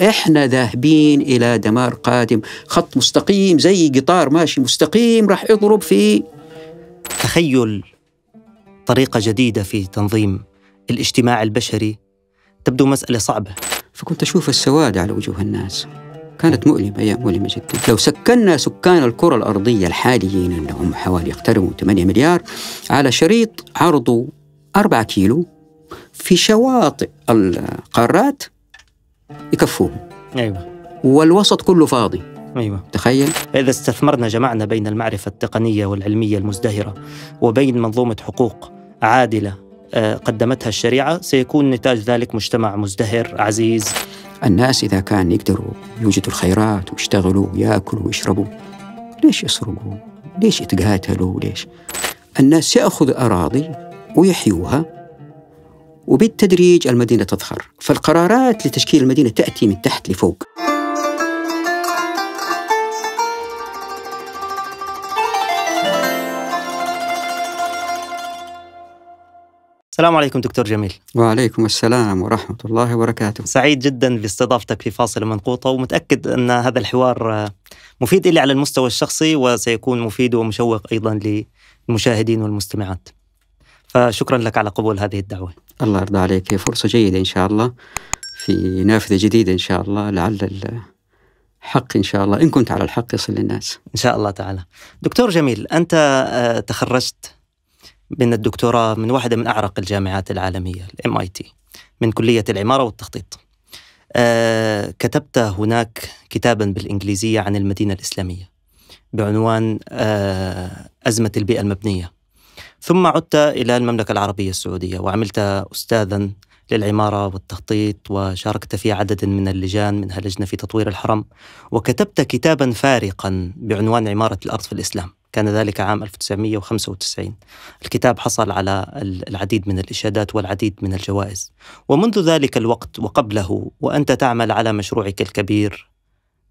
احنا ذاهبين الى دمار قادم خط مستقيم زي قطار ماشي مستقيم راح يضرب في تخيل طريقه جديده في تنظيم الاجتماع البشري تبدو مساله صعبه فكنت اشوف السواد على وجوه الناس كانت مؤلمة أيام مؤلمة جدا لو سكننا سكان الكرة الأرضية الحاليين أنهم حوالي يقتربوا 8 مليار على شريط عرضه 4 كيلو في شواطئ القارات يكفوهم ايوه والوسط كله فاضي ايوه تخيل اذا استثمرنا جمعنا بين المعرفه التقنيه والعلميه المزدهره وبين منظومه حقوق عادله آه، قدمتها الشريعه سيكون نتاج ذلك مجتمع مزدهر عزيز الناس اذا كان يقدروا يوجدوا الخيرات ويشتغلوا وياكلوا ويشربوا ليش يسرقوا؟ ليش يتقاتلوا؟ ليش؟ الناس ياخذوا اراضي ويحيوها وبالتدريج المدينة تظهر فالقرارات لتشكيل المدينة تأتي من تحت لفوق السلام عليكم دكتور جميل وعليكم السلام ورحمة الله وبركاته سعيد جدا باستضافتك في فاصلة منقوطة ومتأكد أن هذا الحوار مفيد لي على المستوى الشخصي وسيكون مفيد ومشوق أيضا للمشاهدين والمستمعات فشكرا لك على قبول هذه الدعوة الله يرضى عليك هي فرصة جيدة إن شاء الله في نافذة جديدة إن شاء الله لعل الحق إن شاء الله إن كنت على الحق يصل للناس إن شاء الله تعالى دكتور جميل أنت آه، تخرجت من الدكتوراه من واحدة من أعرق الجامعات العالمية الام اي تي من كلية العمارة والتخطيط آه، كتبت هناك كتابا بالإنجليزية عن المدينة الإسلامية بعنوان آه، أزمة البيئة المبنية ثم عدت إلى المملكة العربية السعودية وعملت أستاذا للعمارة والتخطيط وشاركت في عدد من اللجان منها لجنة في تطوير الحرم وكتبت كتابا فارقا بعنوان عمارة الأرض في الإسلام كان ذلك عام 1995 الكتاب حصل على العديد من الإشادات والعديد من الجوائز ومنذ ذلك الوقت وقبله وأنت تعمل على مشروعك الكبير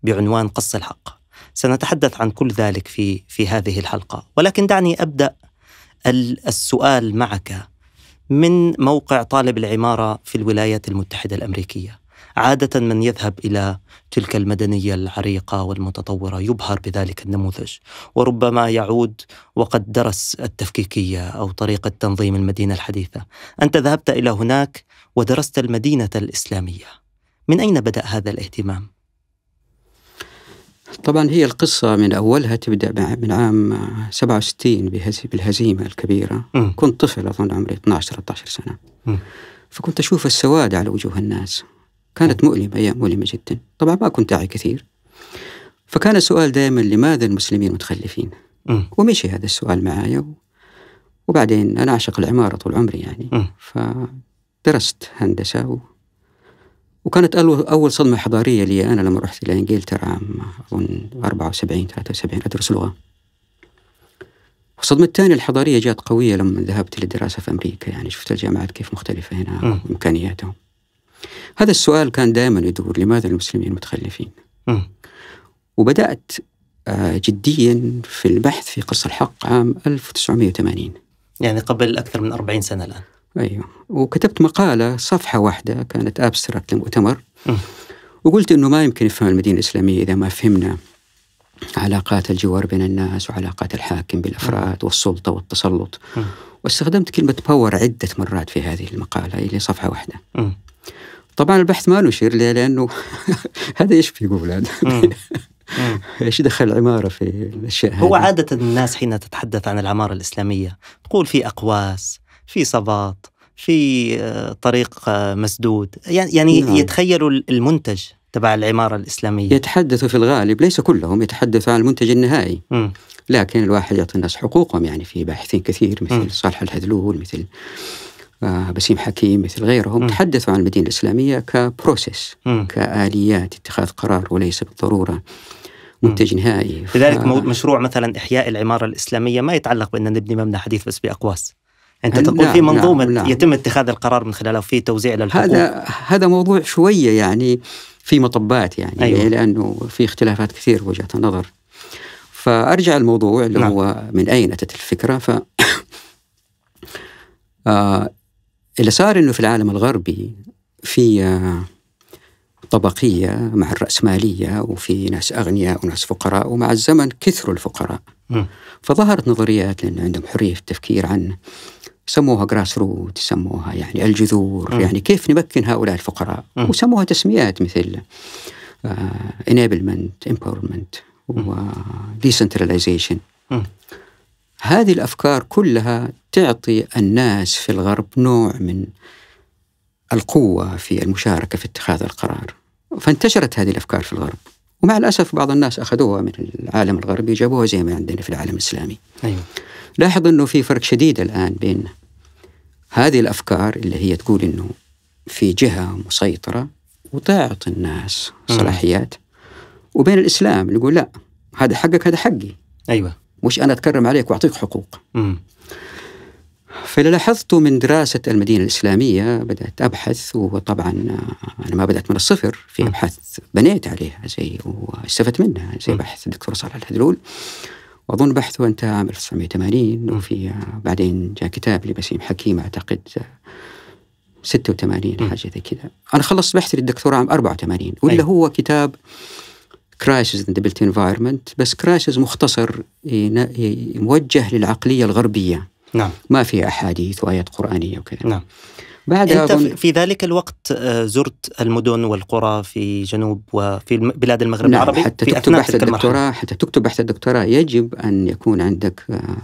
بعنوان قص الحق سنتحدث عن كل ذلك في في هذه الحلقة ولكن دعني أبدأ السؤال معك من موقع طالب العمارة في الولايات المتحدة الأمريكية عادة من يذهب إلى تلك المدنية العريقة والمتطورة يبهر بذلك النموذج وربما يعود وقد درس التفكيكية أو طريقة تنظيم المدينة الحديثة أنت ذهبت إلى هناك ودرست المدينة الإسلامية من أين بدأ هذا الاهتمام؟ طبعا هي القصة من أولها تبدأ من عام 67 بالهزيمة الكبيرة م. كنت طفل أظن عمري 12 13 سنة م. فكنت أشوف السواد على وجوه الناس كانت مؤلمة أيام مؤلمة جدا طبعا ما كنت أعي كثير فكان السؤال دائما لماذا المسلمين متخلفين م. ومشي هذا السؤال معايا وبعدين أنا أعشق العمارة طول عمري يعني م. فدرست هندسة وكانت أول صدمة حضارية لي أنا لما رحت إلى إنجلترا عام 74 73 أدرس لغة الصدمة الثانية الحضارية جات قوية لما ذهبت للدراسة في أمريكا يعني شفت الجامعات كيف مختلفة هنا وإمكانياتهم هذا السؤال كان دائما يدور لماذا المسلمين متخلفين وبدأت آه، جديا في البحث في قصة الحق عام 1980 يعني قبل أكثر من 40 سنة الآن ايوه وكتبت مقاله صفحه واحده كانت ابستراكت لمؤتمر وقلت انه ما يمكن يفهم المدينه الاسلاميه اذا ما فهمنا علاقات الجوار بين الناس وعلاقات الحاكم بالافراد والسلطه والتسلط واستخدمت كلمه باور عده مرات في هذه المقاله اللي صفحه واحده طبعا البحث ما نشر ليه؟ لانه هذا ايش بيقول هذا؟ ايش دخل العماره في الاشياء هو هذه؟ عاده الناس حين تتحدث عن العماره الاسلاميه تقول في اقواس في صباط في آه، طريق آه، مسدود يعني نعم. يتخيلوا المنتج تبع العمارة الإسلامية يتحدث في الغالب ليس كلهم يتحدث عن المنتج النهائي م. لكن الواحد يعطي الناس حقوقهم يعني في باحثين كثير مثل م. صالح الهذلول مثل آه بسيم حكيم مثل غيرهم م. تحدثوا عن المدينة الإسلامية كبروسيس م. كآليات اتخاذ قرار وليس بالضرورة منتج نهائي ف... لذلك مشروع مثلا إحياء العمارة الإسلامية ما يتعلق بأن نبني مبنى حديث بس بأقواس انت تقول في نعم، منظومه نعم نعم. يتم اتخاذ القرار من خلالها في توزيع للحقوق هذا هذا موضوع شويه يعني في مطبات يعني أيوة. لانه في اختلافات كثير وجهه نظر فارجع الموضوع اللي نعم. هو من اين اتت الفكره ف آه اللي صار انه في العالم الغربي في آه، طبقيه مع الراسماليه وفي ناس اغنياء وناس فقراء ومع الزمن كثروا الفقراء م. فظهرت نظريات لأنه عندهم حريه في التفكير عن سموها جراس روت سموها يعني الجذور م. يعني كيف نمكن هؤلاء الفقراء م. وسموها تسميات مثل انيبلمنت امباورمنت وديسنتراليزيشن هذه الافكار كلها تعطي الناس في الغرب نوع من القوه في المشاركه في اتخاذ القرار فانتشرت هذه الافكار في الغرب ومع الاسف بعض الناس اخذوها من العالم الغربي جابوها زي ما عندنا في العالم الاسلامي أيوة. لاحظ أنه في فرق شديد الآن بين هذه الأفكار اللي هي تقول أنه في جهة مسيطرة وتعطي الناس صلاحيات وبين الإسلام اللي يقول لا هذا حقك هذا حقي أيوة مش أنا أتكرم عليك وأعطيك حقوق امم فاللي لاحظته من دراسة المدينة الإسلامية بدأت أبحث وطبعا أنا ما بدأت من الصفر في أبحاث بنيت عليها زي واستفدت منها زي بحث الدكتور صالح الحدلول واظن بحثه انتهى عام 1980 وفي بعدين جاء كتاب لبسيم حكيم اعتقد 86 حاجه زي كذا انا خلصت بحثي للدكتوراه عام 84 ولا هو كتاب كرايسز ان ذا بلت انفايرمنت بس كرايسز مختصر موجه للعقليه الغربيه نعم ما في احاديث وايات قرانيه وكذا نعم بعد أنت أظن... في ذلك الوقت آه، زرت المدن والقرى في جنوب وفي بلاد المغرب نعم العربي حتى تكتب بحث الدكتوراه حتى تكتب بحث الدكتوراه يجب أن يكون عندك آه،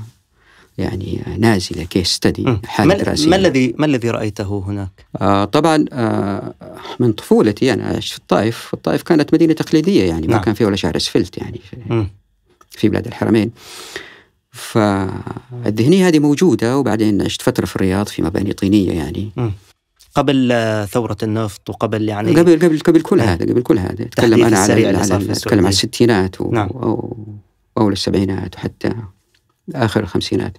يعني نازلة كيس ستدي حالة دراسية ما الذي ما الذي رأيته هناك؟ آه طبعا آه من طفولتي أنا عشت في الطائف الطائف كانت مدينة تقليدية يعني ما نعم. كان فيها ولا شعر أسفلت يعني في, في بلاد الحرمين آه فالذهنية هذه موجودة وبعدين عشت فترة في الرياض في مباني طينية يعني م. قبل آه، ثورة النفط وقبل يعني قبل قبل قبل كل نعم. هذا قبل كل هذا اتكلم أنا على, تكلم اتكلم على الستينات و... نعم. أو أول السبعينات وحتى آخر الخمسينات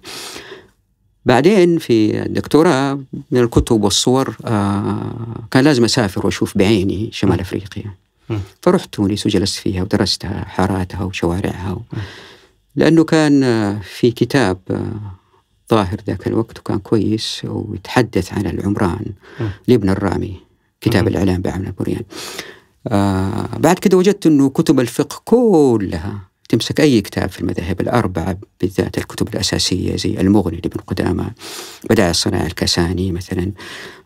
بعدين في الدكتوراه من الكتب والصور آه كان لازم أسافر وأشوف بعيني شمال أفريقيا م. فرحت تونس وجلست فيها ودرستها حاراتها وشوارعها و... لأنه كان آه، في كتاب آه، ظاهر ذاك الوقت وكان كويس ويتحدث عن العمران لابن الرامي كتاب الإعلام بعمل البريان آه بعد كده وجدت أنه كتب الفقه كلها تمسك أي كتاب في المذاهب الأربعة بالذات الكتب الأساسية زي المغني لابن قدامة بدأ الصناعة الكساني مثلا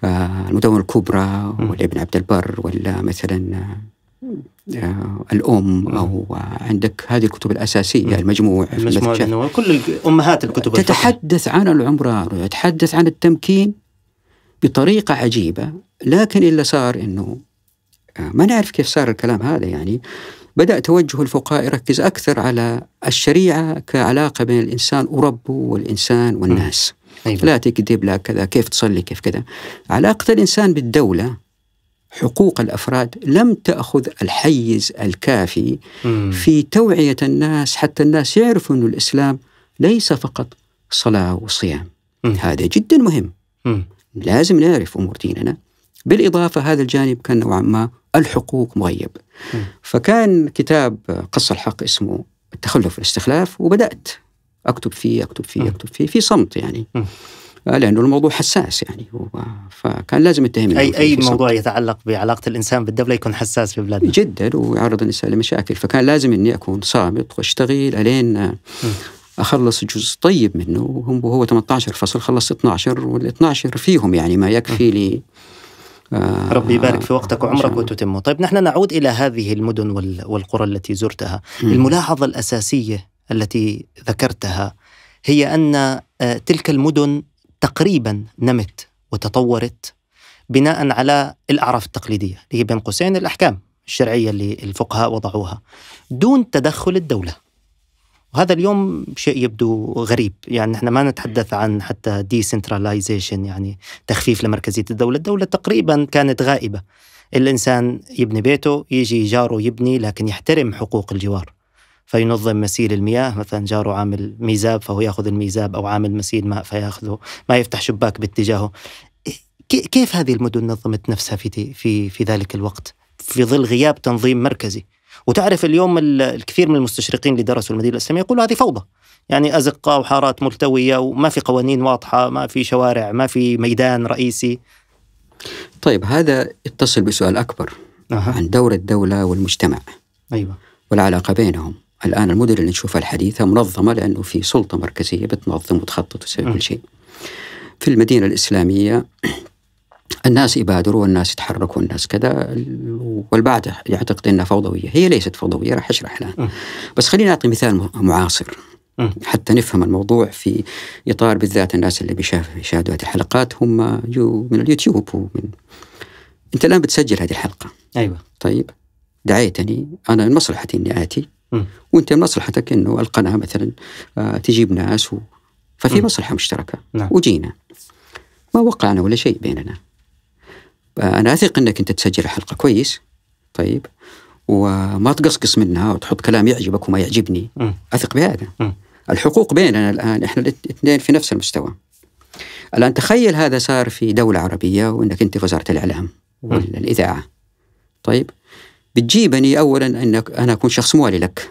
آه المدونة الكبرى ولا ابن عبد البر ولا مثلا آه، آه، الام او عندك هذه الكتب الاساسيه المجموع المجموع كل امهات الكتب تتحدث عن العمران تتحدث عن التمكين بطريقه عجيبه لكن اللي صار انه آه، ما نعرف كيف صار الكلام هذا يعني بدأ توجه الفقهاء يركز أكثر على الشريعة كعلاقة بين الإنسان وربه والإنسان والناس أيوة. لا تكذب لا كذا كيف تصلي كيف كذا علاقة الإنسان بالدولة حقوق الافراد لم تاخذ الحيز الكافي في توعيه الناس حتى الناس يعرفوا ان الاسلام ليس فقط صلاه وصيام هذا جدا مهم لازم نعرف امور ديننا بالاضافه هذا الجانب كان نوعا ما الحقوق مغيب فكان كتاب قص الحق اسمه التخلف والاستخلاف وبدات اكتب فيه اكتب فيه اكتب فيه في صمت يعني آه، لانه الموضوع حساس يعني فكان لازم يتهم اي اي موضوع يتعلق بعلاقه الانسان بالدوله يكون حساس في بلادنا جدا ويعرض الانسان لمشاكل فكان لازم اني اكون صامت واشتغل الين آه، اخلص جزء طيب منه وهو 18 فصل خلصت 12 وال 12 فيهم يعني ما يكفي لي آه ربي يبارك في وقتك آه، وعمرك وتتمه طيب نحن نعود إلى هذه المدن والقرى التي زرتها م. الملاحظة الأساسية التي ذكرتها هي أن تلك المدن تقريبا نمت وتطورت بناء على الأعراف التقليدية اللي هي بين قوسين الأحكام الشرعية اللي الفقهاء وضعوها دون تدخل الدولة وهذا اليوم شيء يبدو غريب يعني نحن ما نتحدث عن حتى ديسنتراليزيشن يعني تخفيف لمركزية الدولة الدولة تقريبا كانت غائبة الإنسان يبني بيته يجي جاره يبني لكن يحترم حقوق الجوار فينظم مسيل المياه مثلا جاره عامل ميزاب فهو ياخذ الميزاب او عامل مسيل ماء فياخذه ما يفتح شباك باتجاهه كيف هذه المدن نظمت نفسها في في في ذلك الوقت في ظل غياب تنظيم مركزي وتعرف اليوم الكثير من المستشرقين اللي درسوا المدينه الاسلاميه يقولوا هذه فوضى يعني ازقه وحارات ملتويه وما في قوانين واضحه ما في شوارع ما في ميدان رئيسي طيب هذا يتصل بسؤال اكبر أه. عن دور الدوله والمجتمع ايوه والعلاقه بينهم الان المدن اللي نشوفها الحديثه منظمه لانه في سلطه مركزيه بتنظم وتخطط وتسوي كل شيء. في المدينه الاسلاميه الناس يبادروا والناس يتحركوا والناس كذا والبعض يعتقد انها فوضويه، هي ليست فوضويه راح اشرح الان. بس خليني اعطي مثال معاصر حتى نفهم الموضوع في اطار بالذات الناس اللي بيشاهدوا هذه الحلقات هم من اليوتيوب ومن انت الان بتسجل هذه الحلقه. ايوه طيب دعيتني انا من مصلحتي اني اتي وانت مصلحتك انه القناه مثلا آه، تجيب ناس و... ففي مصلحه مشتركه نعم. وجينا ما وقعنا ولا شيء بيننا آه، انا اثق انك انت تسجل الحلقه كويس طيب وما تقصقص منها وتحط كلام يعجبك وما يعجبني م. اثق بهذا م. الحقوق بيننا الان احنا الاثنين في نفس المستوى الان تخيل هذا صار في دوله عربيه وانك انت في وزاره الاعلام والاذاعه طيب بتجيبني اولا انك انا اكون شخص موالي لك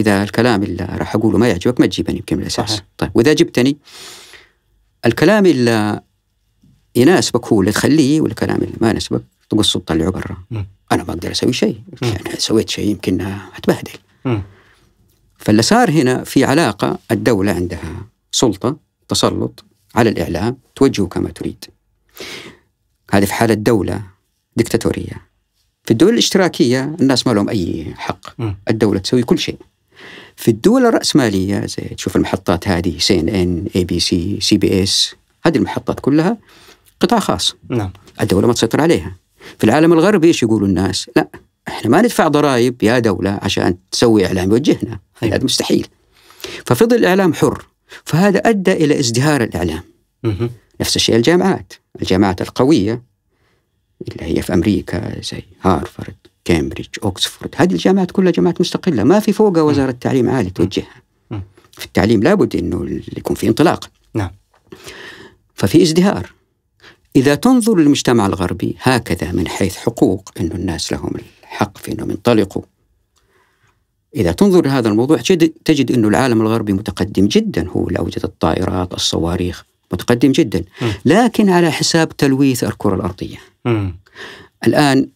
اذا الكلام اللي راح اقوله ما يعجبك ما تجيبني يمكن من الاساس طيب واذا جبتني الكلام اللي يناسبك هو اللي تخليه والكلام اللي ما يناسبك تقصه وتطلعه برا انا ما اقدر اسوي شيء يعني سويت شيء يمكن اتبهدل فاللي صار هنا في علاقه الدوله عندها سلطه تسلط على الاعلام توجهه كما تريد هذه في حاله دوله دكتاتوريه في الدول الاشتراكية الناس ما لهم أي حق م. الدولة تسوي كل شيء في الدول الرأسمالية زي تشوف المحطات هذه سي ان ان اي بي سي سي بي اس هذه المحطات كلها قطاع خاص نعم الدولة ما تسيطر عليها في العالم الغربي ايش يقولوا الناس؟ لا احنا ما ندفع ضرائب يا دولة عشان تسوي اعلام يوجهنا هذا نعم. مستحيل ففضل الاعلام حر فهذا ادى الى ازدهار الاعلام مه. نفس الشيء الجامعات الجامعات القوية اللي هي في أمريكا زي هارفارد كامبريدج أوكسفورد هذه الجامعات كلها جامعات مستقلة ما في فوقها وزارة تعليم عالي توجهها في التعليم لابد أنه يكون في انطلاق نعم ففي ازدهار إذا تنظر للمجتمع الغربي هكذا من حيث حقوق انه الناس لهم الحق في أنهم ينطلقوا إذا تنظر لهذا الموضوع تجد أن العالم الغربي متقدم جدا هو اللي أوجد الطائرات الصواريخ متقدم جدا لكن على حساب تلويث الكرة الأرضية الآن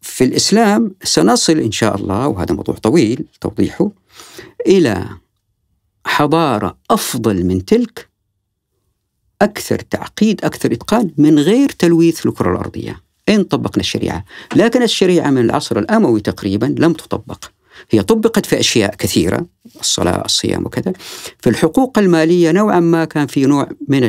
في الإسلام سنصل إن شاء الله وهذا موضوع طويل توضيحه إلى حضارة أفضل من تلك أكثر تعقيد أكثر إتقان من غير تلويث الكرة الأرضية إن طبقنا الشريعة لكن الشريعة من العصر الأموي تقريبا لم تطبق هي طبقت في أشياء كثيرة الصلاة الصيام وكذا في الحقوق المالية نوعا ما كان في نوع من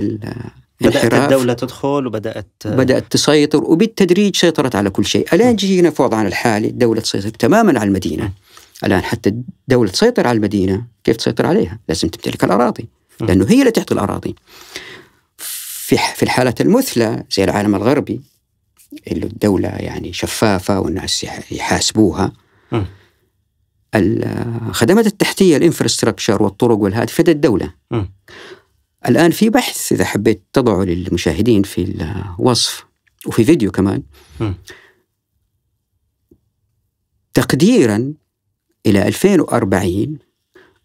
بدأت الدولة تدخل وبدأت بدأت تسيطر وبالتدريج سيطرت على كل شيء الآن جينا في وضعنا الحالي الدولة تسيطر تماما على المدينة الآن حتى الدولة تسيطر على المدينة كيف تسيطر عليها لازم تمتلك الأراضي لأنه هي اللي تعطي الأراضي في في الحالات المثلى زي العالم الغربي اللي الدولة يعني شفافة والناس يحاسبوها الخدمات التحتية الانفراستراكشر والطرق والهاتف فدت الدولة الآن في بحث إذا حبيت تضعه للمشاهدين في الوصف وفي فيديو كمان تقديرا إلى 2040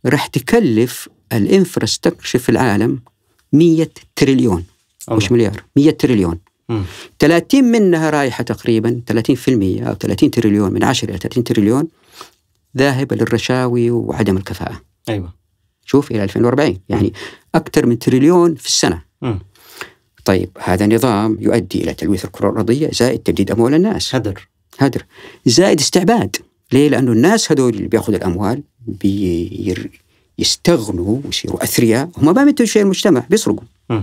راح تكلف الانفراستكشر في العالم 100 تريليون الله. مش مليار 100 تريليون مم. 30 منها رايحه تقريبا 30% او 30 تريليون من 10 الى 30 تريليون ذاهبه للرشاوي وعدم الكفاءه ايوه شوف الى 2040 يعني اكثر من تريليون في السنه م. طيب هذا نظام يؤدي الى تلويث الكره الارضيه زائد تبديد اموال الناس هدر هدر زائد استعباد ليه؟ لانه الناس هذول اللي بياخذوا الاموال بيستغنوا بي ويصيروا اثرياء هم ما بينتجوا شيء المجتمع بيسرقوا م.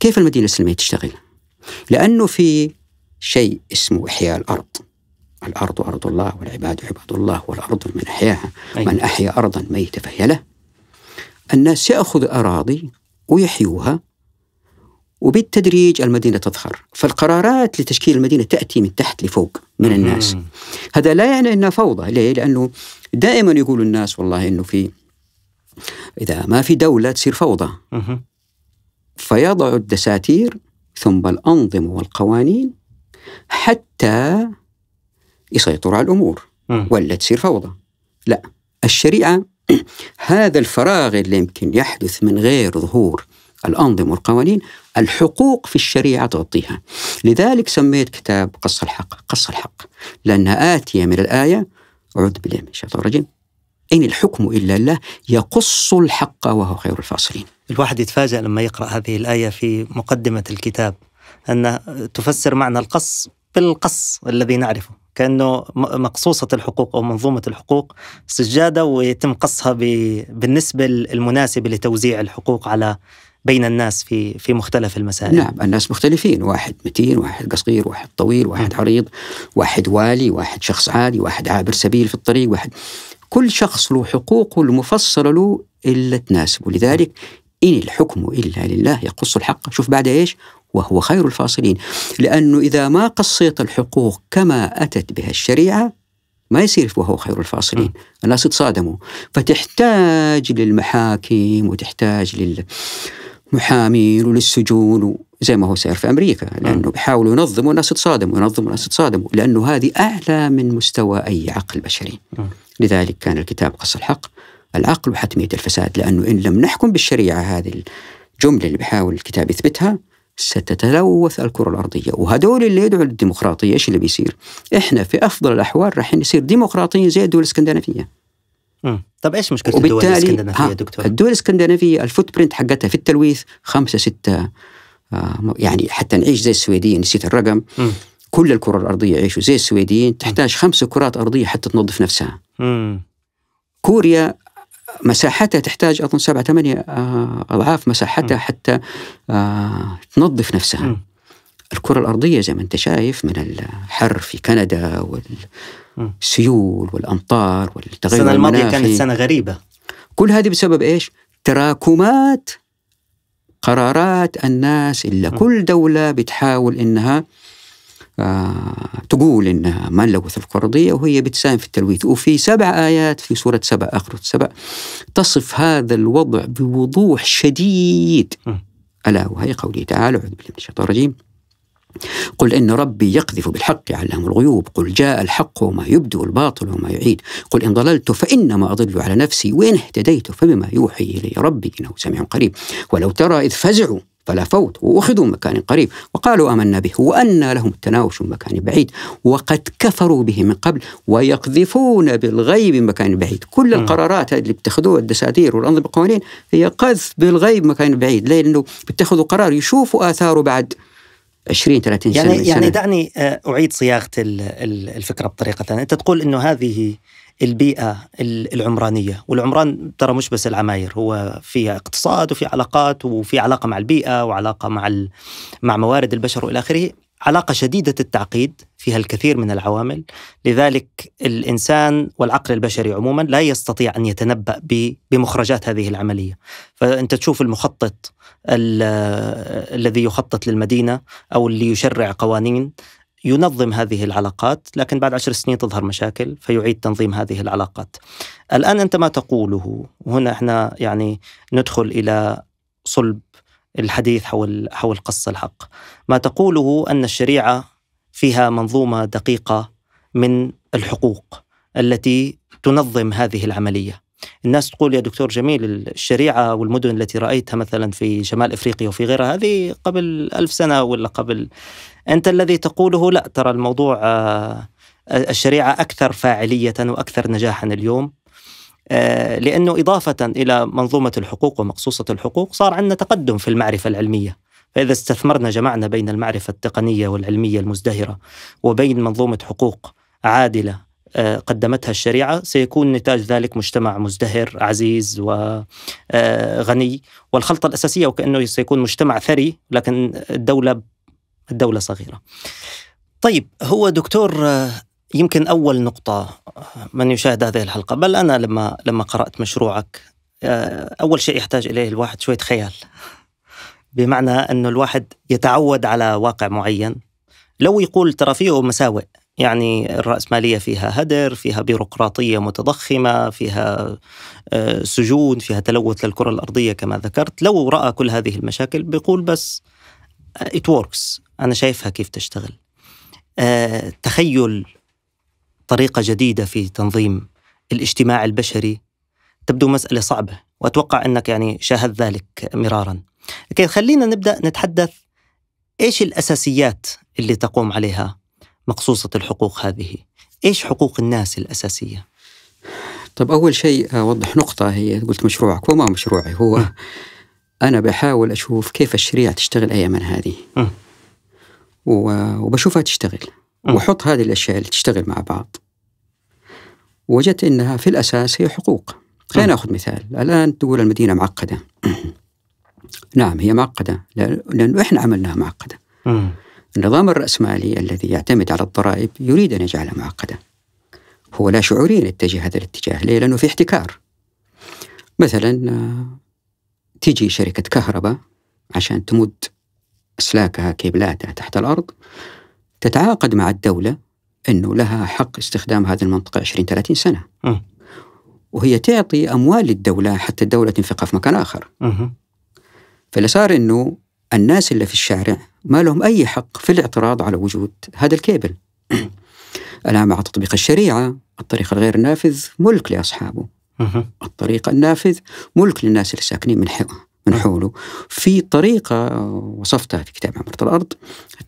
كيف المدينه السلميه تشتغل؟ لانه في شيء اسمه احياء الارض الارض ارض الله والعباد عباد الله والارض من احياها أي. من احيا ارضا ميته فهي له الناس يأخذ أراضي ويحيوها وبالتدريج المدينة تظهر فالقرارات لتشكيل المدينة تأتي من تحت لفوق من الناس هذا لا يعني أنها فوضى ليه؟ لأنه دائما يقول الناس والله أنه في إذا ما في دولة تصير فوضى فيضع الدساتير ثم الأنظمة والقوانين حتى يسيطر على الأمور ولا تصير فوضى لا الشريعة هذا الفراغ اللي يمكن يحدث من غير ظهور الأنظمة والقوانين الحقوق في الشريعة تغطيها لذلك سميت كتاب قص الحق قص الحق لأنها آتية من الآية عد بالله من الشيطان الرجيم إن الحكم إلا الله يقص الحق وهو خير الفاصلين الواحد يتفاجأ لما يقرأ هذه الآية في مقدمة الكتاب أن تفسر معنى القص بالقص الذي نعرفه كانه مقصوصه الحقوق او منظومه الحقوق سجاده ويتم قصها بالنسبه المناسبه لتوزيع الحقوق على بين الناس في في مختلف المسائل نعم الناس مختلفين واحد متين واحد قصير واحد طويل واحد نعم. عريض واحد والي واحد شخص عادي واحد عابر سبيل في الطريق واحد كل شخص له حقوقه المفصلة له إلا تناسبه لذلك إن الحكم إلا لله يقص الحق شوف بعد إيش وهو خير الفاصلين لأنه إذا ما قصيت الحقوق كما أتت بها الشريعة ما يصير وهو خير الفاصلين م. الناس تصادموا فتحتاج للمحاكم وتحتاج للمحامين وللسجون زي ما هو سير في امريكا لانه بيحاولوا ينظموا الناس تصادموا ينظموا الناس تصادموا لانه هذه اعلى من مستوى اي عقل بشري م. لذلك كان الكتاب قص الحق العقل وحتميه الفساد لانه ان لم نحكم بالشريعه هذه الجمله اللي بحاول الكتاب يثبتها ستتلوث الكرة الأرضية وهدول اللي يدعوا للديمقراطية إيش اللي بيصير إحنا في أفضل الأحوال راح نصير ديمقراطيين زي الدول الاسكندنافية آه. طب ايش مشكله الدول الاسكندنافيه دكتور؟ الدول الاسكندنافيه الفوت حقتها في التلويث خمسة ستة آه يعني حتى نعيش زي السويديين نسيت الرقم كل الكرة الأرضية يعيشوا زي السويديين تحتاج خمسة كرات أرضية حتى تنظف نفسها مم. كوريا مساحتها تحتاج اظن سبعة ثمانية آه، اضعاف مساحتها حتى آه، تنظف نفسها الكرة الأرضية زي ما أنت شايف من الحر في كندا والسيول والأمطار والتغير السنة الماضية كانت سنة غريبة كل هذه بسبب إيش؟ تراكمات قرارات الناس اللي كل دولة بتحاول إنها تقول انها ما نلوث القرضيه وهي بتساهم في التلويث وفي سبع ايات في سوره سبع اخر سبع تصف هذا الوضع بوضوح شديد الا وهي قوله تعالى اعوذ بالله من الشيطان الرجيم قل إن ربي يقذف بالحق علام الغيوب قل جاء الحق وما يبدو الباطل وما يعيد قل إن ضللت فإنما أضل على نفسي وإن اهتديت فبما يوحي إلي ربي إنه سميع قريب ولو ترى إذ فزعوا فلا فوت وأخذوا من مكان قريب وقالوا آمنا به وأنى لهم التناوش من مكان بعيد وقد كفروا به من قبل ويقذفون بالغيب من مكان بعيد كل القرارات هذه اللي بتاخذوها الدساتير والأنظمة القوانين هي قذف بالغيب من مكان بعيد لأنه بتاخذوا قرار يشوفوا آثاره بعد 20 30 يعني, يعني سنة يعني دعني آه، أعيد صياغة الفكرة بطريقة ثانية أنت تقول أنه هذه البيئة العمرانية والعمران ترى مش بس العماير هو فيها اقتصاد وفي علاقات وفي علاقة مع البيئة وعلاقة مع, مع موارد البشر وإلى آخره علاقة شديدة التعقيد فيها الكثير من العوامل لذلك الإنسان والعقل البشري عموما لا يستطيع أن يتنبأ بمخرجات هذه العملية فأنت تشوف المخطط الذي يخطط للمدينة أو اللي يشرع قوانين ينظم هذه العلاقات لكن بعد عشر سنين تظهر مشاكل فيعيد تنظيم هذه العلاقات الآن أنت ما تقوله وهنا احنا يعني ندخل إلى صلب الحديث حول حول قص الحق ما تقوله أن الشريعة فيها منظومة دقيقة من الحقوق التي تنظم هذه العملية الناس تقول يا دكتور جميل الشريعة والمدن التي رأيتها مثلا في شمال إفريقيا وفي غيرها هذه قبل ألف سنة ولا قبل انت الذي تقوله لا ترى الموضوع آه، الشريعه اكثر فاعليه واكثر نجاحا اليوم آه، لانه اضافه الى منظومه الحقوق ومقصوصه الحقوق صار عندنا تقدم في المعرفه العلميه فاذا استثمرنا جمعنا بين المعرفه التقنيه والعلميه المزدهره وبين منظومه حقوق عادله آه، قدمتها الشريعه سيكون نتاج ذلك مجتمع مزدهر عزيز وغني والخلطه الاساسيه وكانه سيكون مجتمع ثري لكن الدوله الدولة صغيرة طيب هو دكتور يمكن أول نقطة من يشاهد هذه الحلقة بل أنا لما لما قرأت مشروعك آه، أول شيء يحتاج إليه الواحد شوية خيال بمعنى أنه الواحد يتعود على واقع معين لو يقول ترى فيه مساوئ يعني الرأسمالية فيها هدر فيها بيروقراطية متضخمة فيها آه، سجون فيها تلوث للكرة الأرضية كما ذكرت لو رأى كل هذه المشاكل بيقول بس ات آه، وركس انا شايفها كيف تشتغل آه، تخيل طريقه جديده في تنظيم الاجتماع البشري تبدو مساله صعبه واتوقع انك يعني شاهد ذلك مرارا لكن خلينا نبدا نتحدث ايش الاساسيات اللي تقوم عليها مقصوصه الحقوق هذه ايش حقوق الناس الاساسيه طب اول شيء اوضح نقطه هي قلت مشروعك وما مشروعي هو انا بحاول اشوف كيف الشريعه تشتغل ايامنا هذه أه. وبشوفها تشتغل أه. وحط هذه الاشياء اللي تشتغل مع بعض وجدت انها في الاساس هي حقوق خلينا أه. ناخذ مثال الان تقول المدينه معقده نعم هي معقده لانه احنا عملناها معقده النظام الرأسمالي الذي يعتمد على الضرائب يريد أن يجعلها معقدة هو لا شعوريا يتجه هذا الاتجاه ليه؟ لأنه في احتكار مثلا تيجي شركة كهرباء عشان تمد أسلاكها كيبلاتها تحت الأرض تتعاقد مع الدولة أنه لها حق استخدام هذه المنطقة 20 30 سنة أه. وهي تعطي أموال للدولة حتى الدولة تنفقها في مكان آخر أه. فاللي صار أنه الناس اللي في الشارع ما لهم أي حق في الاعتراض على وجود هذا الكيبل الآن مع تطبيق الشريعة الطريق الغير نافذ ملك لأصحابه الطريق النافذ ملك للناس اللي ساكنين من من حوله في طريقة وصفتها في كتاب عمارة الأرض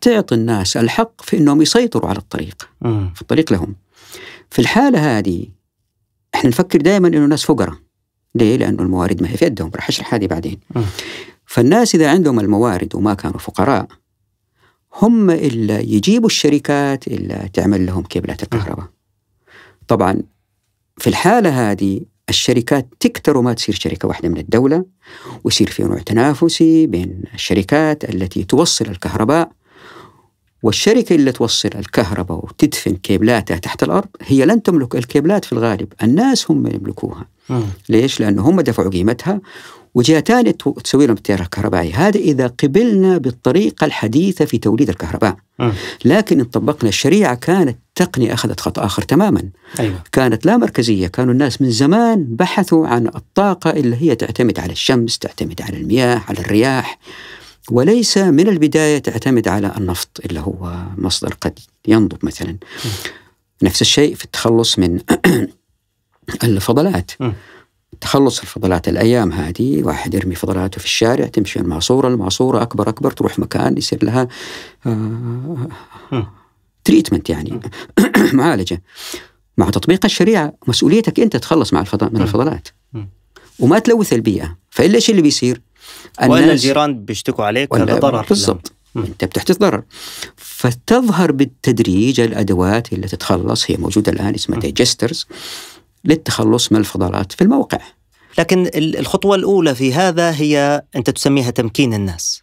تعطي الناس الحق في أنهم يسيطروا على الطريق في الطريق لهم في الحالة هذه احنا نفكر دائما أنه الناس فقراء ليه؟ لأنه الموارد ما هي في يدهم راح أشرح هذه بعدين فالناس إذا عندهم الموارد وما كانوا فقراء هم إلا يجيبوا الشركات إلا تعمل لهم كيبلات الكهرباء طبعا في الحالة هذه الشركات تكتر وما تصير شركة واحدة من الدولة ويصير في نوع تنافسي بين الشركات التي توصل الكهرباء والشركة اللي توصل الكهرباء وتدفن كيبلاتها تحت الأرض هي لن تملك الكيبلات في الغالب الناس هم اللي يملكوها مم. آه. ليش؟ لأنه هم دفعوا قيمتها وجهة ثانية تسوي لهم التيار الكهربائي هذا إذا قبلنا بالطريقة الحديثة في توليد الكهرباء مم. آه. لكن إن طبقنا الشريعة كانت التقنية أخذت خط آخر تماما أيوة. كانت لا مركزية كانوا الناس من زمان بحثوا عن الطاقة اللي هي تعتمد على الشمس تعتمد على المياه على الرياح وليس من البداية تعتمد على النفط اللي هو مصدر قد ينضب مثلا م. نفس الشيء في التخلص من الفضلات م. تخلص الفضلات الايام هذه واحد يرمي فضلاته في الشارع تمشي المعصوره المعصوره اكبر اكبر تروح مكان يصير لها آه تريتمنت يعني معالجه مع تطبيق الشريعه مسؤوليتك انت تتخلص مع الفضل من الفضلات وما تلوث البيئه فالا ايش اللي بيصير؟ وان الجيران بيشتكوا عليك هذا ضرر بالضبط نعم. انت ضرر فتظهر بالتدريج الادوات اللي تتخلص هي موجوده الان اسمها ديجسترز للتخلص من الفضلات في الموقع لكن الخطوه الاولى في هذا هي انت تسميها تمكين الناس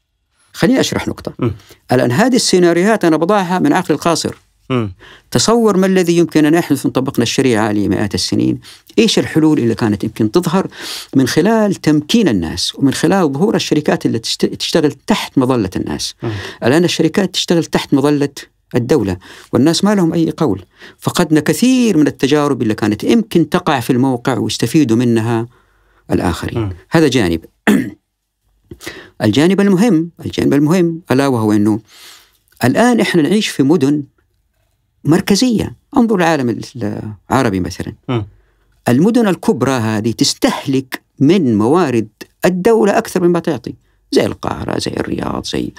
خليني أشرح نقطة م. الآن هذه السيناريوهات أنا بضعها من عقل القاصر م. تصور ما الذي يمكن أن يحدث إن طبقنا الشريعة لمئات السنين إيش الحلول اللي كانت يمكن تظهر من خلال تمكين الناس ومن خلال ظهور الشركات اللي تشتغل تحت مظلة الناس م. الآن الشركات تشتغل تحت مظلة الدولة والناس ما لهم أي قول فقدنا كثير من التجارب اللي كانت يمكن تقع في الموقع ويستفيدوا منها الآخرين م. هذا جانب الجانب المهم الجانب المهم ألا وهو أنه الآن إحنا نعيش في مدن مركزية انظر العالم العربي مثلا المدن الكبرى هذه تستهلك من موارد الدولة أكثر مما تعطي زي القاهرة زي الرياض زي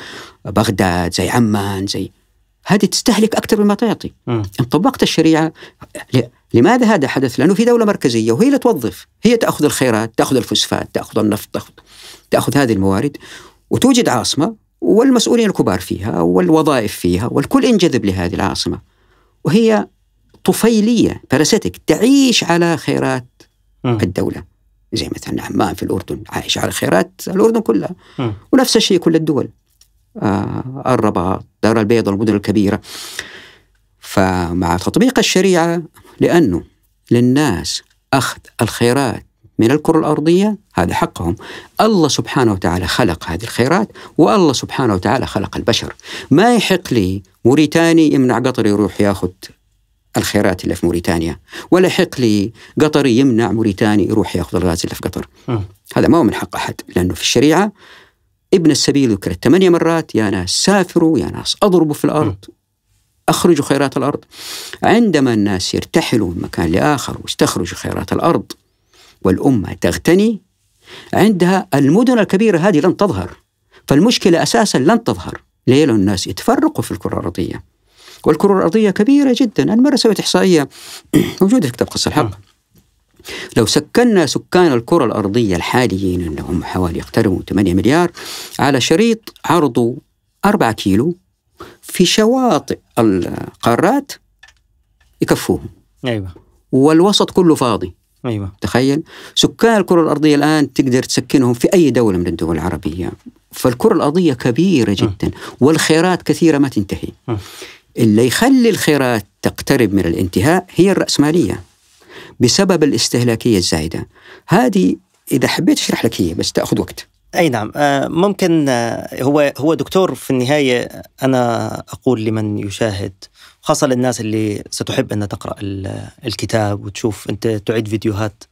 بغداد زي عمان زي هذه تستهلك أكثر مما تعطي إن طبقت الشريعة لماذا هذا حدث؟ لأنه في دولة مركزية وهي اللي توظف هي تأخذ الخيرات تأخذ الفوسفات تأخذ النفط تأخذ, تأخذ هذه الموارد وتوجد عاصمة والمسؤولين الكبار فيها والوظائف فيها والكل انجذب لهذه العاصمة وهي طفيلية باراسيتك تعيش على خيرات أه. الدولة زي مثلا عمان في الأردن عايش على خيرات الأردن كلها أه. ونفس الشيء كل الدول آه الرباط دار البيضاء المدن الكبيرة فمع تطبيق الشريعة لأنه للناس أخذ الخيرات من الكرة الأرضية هذا حقهم الله سبحانه وتعالى خلق هذه الخيرات والله سبحانه وتعالى خلق البشر ما يحق لي موريتاني يمنع قطر يروح ياخذ الخيرات اللي في موريتانيا ولا يحق لي قطري يمنع موريتاني يروح ياخذ الغاز اللي في قطر أه. هذا ما هو من حق أحد لأنه في الشريعة ابن السبيل ذكرت ثمانية مرات يا ناس سافروا يا ناس أضربوا في الأرض آه. أخرجوا خيرات الأرض عندما الناس يرتحلوا من مكان لآخر واستخرجوا خيرات الأرض والأمة تغتني عندها المدن الكبيرة هذه لن تظهر فالمشكلة أساسا لن تظهر ليه لأن الناس يتفرقوا في الكرة الأرضية والكرة الأرضية كبيرة جدا أنا مرة سويت إحصائية موجودة في كتاب قصة الحق نعم. لو سكننا سكان الكرة الأرضية الحاليين اللي هم حوالي يقتربوا 8 مليار على شريط عرضه 4 كيلو في شواطئ القارات يكفوهم ايوه والوسط كله فاضي ايوه تخيل سكان الكره الارضيه الان تقدر تسكنهم في اي دوله من الدول العربيه فالكره الارضيه كبيره أه. جدا م. والخيرات كثيره ما تنتهي م. أه. اللي يخلي الخيرات تقترب من الانتهاء هي الراسماليه بسبب الاستهلاكيه الزايده هذه اذا حبيت اشرح لك هي بس تاخذ وقت اي نعم آه، ممكن آه، هو هو دكتور في النهايه انا اقول لمن يشاهد خاصه للناس اللي ستحب ان تقرا الكتاب وتشوف انت تعيد فيديوهات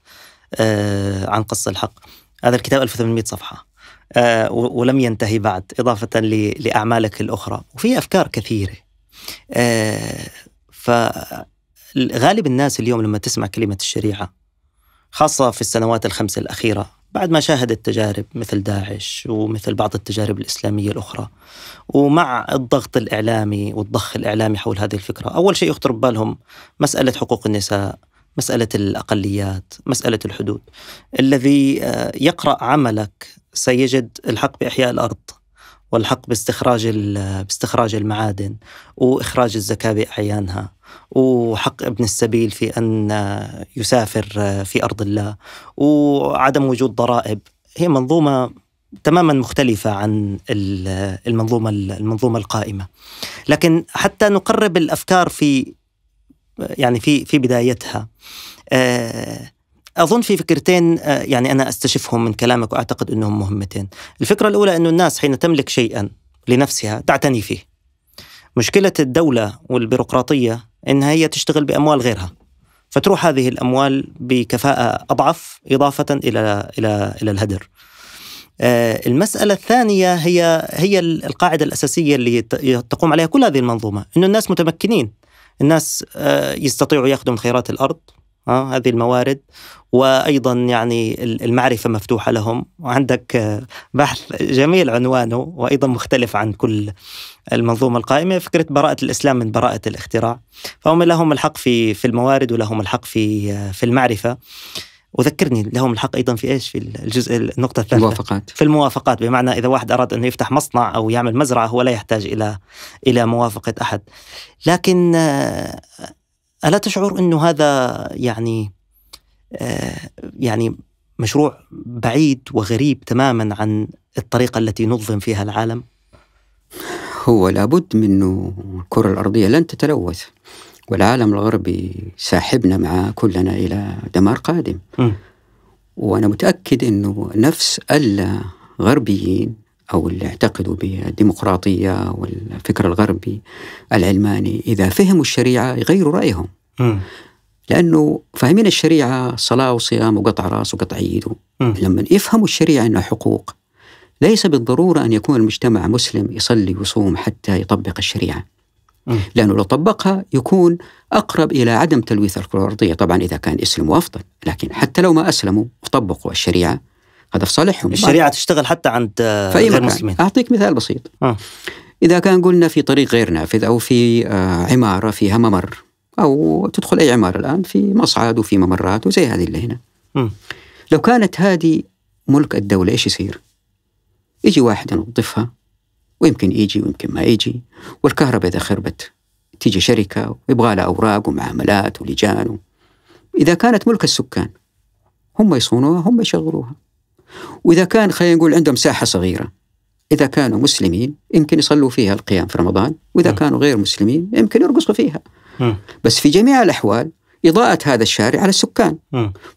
آه، عن قصه الحق هذا الكتاب 1800 صفحه ولم ينتهي بعد اضافه لاعمالك الاخرى وفي افكار كثيره فغالب الناس اليوم لما تسمع كلمه الشريعه خاصه في السنوات الخمسه الاخيره بعد ما شاهدت تجارب مثل داعش ومثل بعض التجارب الإسلامية الأخرى ومع الضغط الإعلامي والضخ الإعلامي حول هذه الفكرة أول شيء يخطر ببالهم مسألة حقوق النساء مسألة الأقليات مسألة الحدود الذي آه، يقرأ عملك سيجد الحق بإحياء الأرض والحق باستخراج باستخراج المعادن واخراج الزكاه باعيانها وحق ابن السبيل في أن يسافر في أرض الله وعدم وجود ضرائب هي منظومة تماما مختلفة عن المنظومة المنظومة القائمة لكن حتى نقرب الأفكار في يعني في في بدايتها آه، أظن في فكرتين آه، يعني أنا أستشفهم من كلامك وأعتقد أنهم مهمتين الفكرة الأولى أن الناس حين تملك شيئا لنفسها تعتني فيه مشكلة الدولة والبيروقراطية انها هي تشتغل باموال غيرها فتروح هذه الاموال بكفاءه اضعف اضافه الى الى الى الهدر آه، المسألة الثانية هي هي القاعدة الأساسية اللي تقوم عليها كل هذه المنظومة أن الناس متمكنين الناس آه، يستطيعوا ياخذوا من خيرات الأرض آه، هذه الموارد وايضا يعني المعرفه مفتوحه لهم وعندك بحث جميل عنوانه وايضا مختلف عن كل المنظومة القائمة فكرة براءة الإسلام من براءة الاختراع فهم لهم الحق في في الموارد ولهم الحق في في المعرفة وذكرني لهم الحق ايضا في ايش؟ في الجزء النقطة الثالثة الموافقات في الموافقات بمعنى اذا واحد اراد انه يفتح مصنع او يعمل مزرعة هو لا يحتاج الى الى موافقة احد لكن آه، الا تشعر انه هذا يعني آه، يعني مشروع بعيد وغريب تماما عن الطريقة التي نظم فيها العالم هو لابد منه الكرة الأرضية لن تتلوث والعالم الغربي ساحبنا مع كلنا إلى دمار قادم م. وأنا متأكد أنه نفس الغربيين أو اللي اعتقدوا بالديمقراطية والفكر الغربي العلماني إذا فهموا الشريعة يغيروا رأيهم م. لأنه فاهمين الشريعة صلاة وصيام وقطع راس وقطع عيد لما يفهموا الشريعة أنها حقوق ليس بالضرورة أن يكون المجتمع مسلم يصلي ويصوم حتى يطبق الشريعة آه. لأنه لو طبقها يكون أقرب إلى عدم تلويث الكرة الأرضية طبعا إذا كان إسلم أفضل لكن حتى لو ما أسلموا وطبقوا الشريعة هذا في صالحهم الشريعة تشتغل حتى عند غير المسلمين أعطيك مثال بسيط آه. إذا كان قلنا في طريق غير نافذ أو في آه، عمارة فيها ممر أو تدخل أي عمارة الآن في مصعد وفي ممرات وزي هذه اللي هنا م. آه. لو كانت هذه ملك الدولة إيش يصير؟ يجي واحد ينظفها ويمكن يجي ويمكن ما يجي والكهرباء إذا خربت تيجي شركة ويبغى لها أوراق ومعاملات ولجان و... إذا كانت ملك السكان هم يصونوها هم يشغلوها وإذا كان خلينا نقول عندهم ساحة صغيرة إذا كانوا مسلمين يمكن يصلوا فيها القيام في رمضان وإذا م. نعم. كانوا غير مسلمين يمكن يرقصوا فيها م. نعم. بس في جميع الأحوال إضاءة هذا الشارع على السكان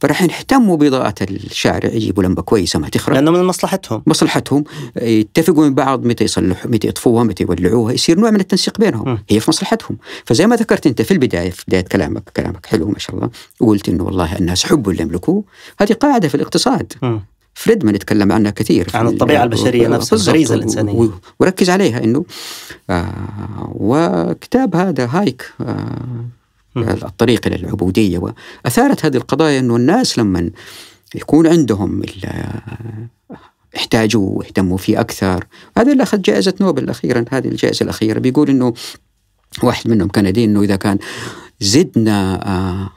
فراح يهتموا بإضاءة الشارع يجيبوا لمبة كويسة ما تخرب لأنه من مصلحتهم مصلحتهم يتفقوا من بعض متى يصلحوا متى يطفوها متى يولعوها يصير نوع من التنسيق بينهم م. هي في مصلحتهم فزي ما ذكرت أنت في البداية في بداية كلامك كلامك حلو ما شاء الله وقلت إنه والله الناس حبوا اللي يملكوه هذه قاعدة في الاقتصاد م. فريدمان يتكلم عنها كثير عن الطبيعه البشريه نفسها الغريزه الانسانيه وركز عليها انه آه وكتاب هذا هايك آه الطريق الى العبوديه واثارت هذه القضايا انه الناس لما يكون عندهم احتاجوا واهتموا فيه اكثر هذا اللي اخذ جائزه نوبل اخيرا هذه الجائزه الاخيره بيقول انه واحد منهم كندي انه اذا كان زدنا آه،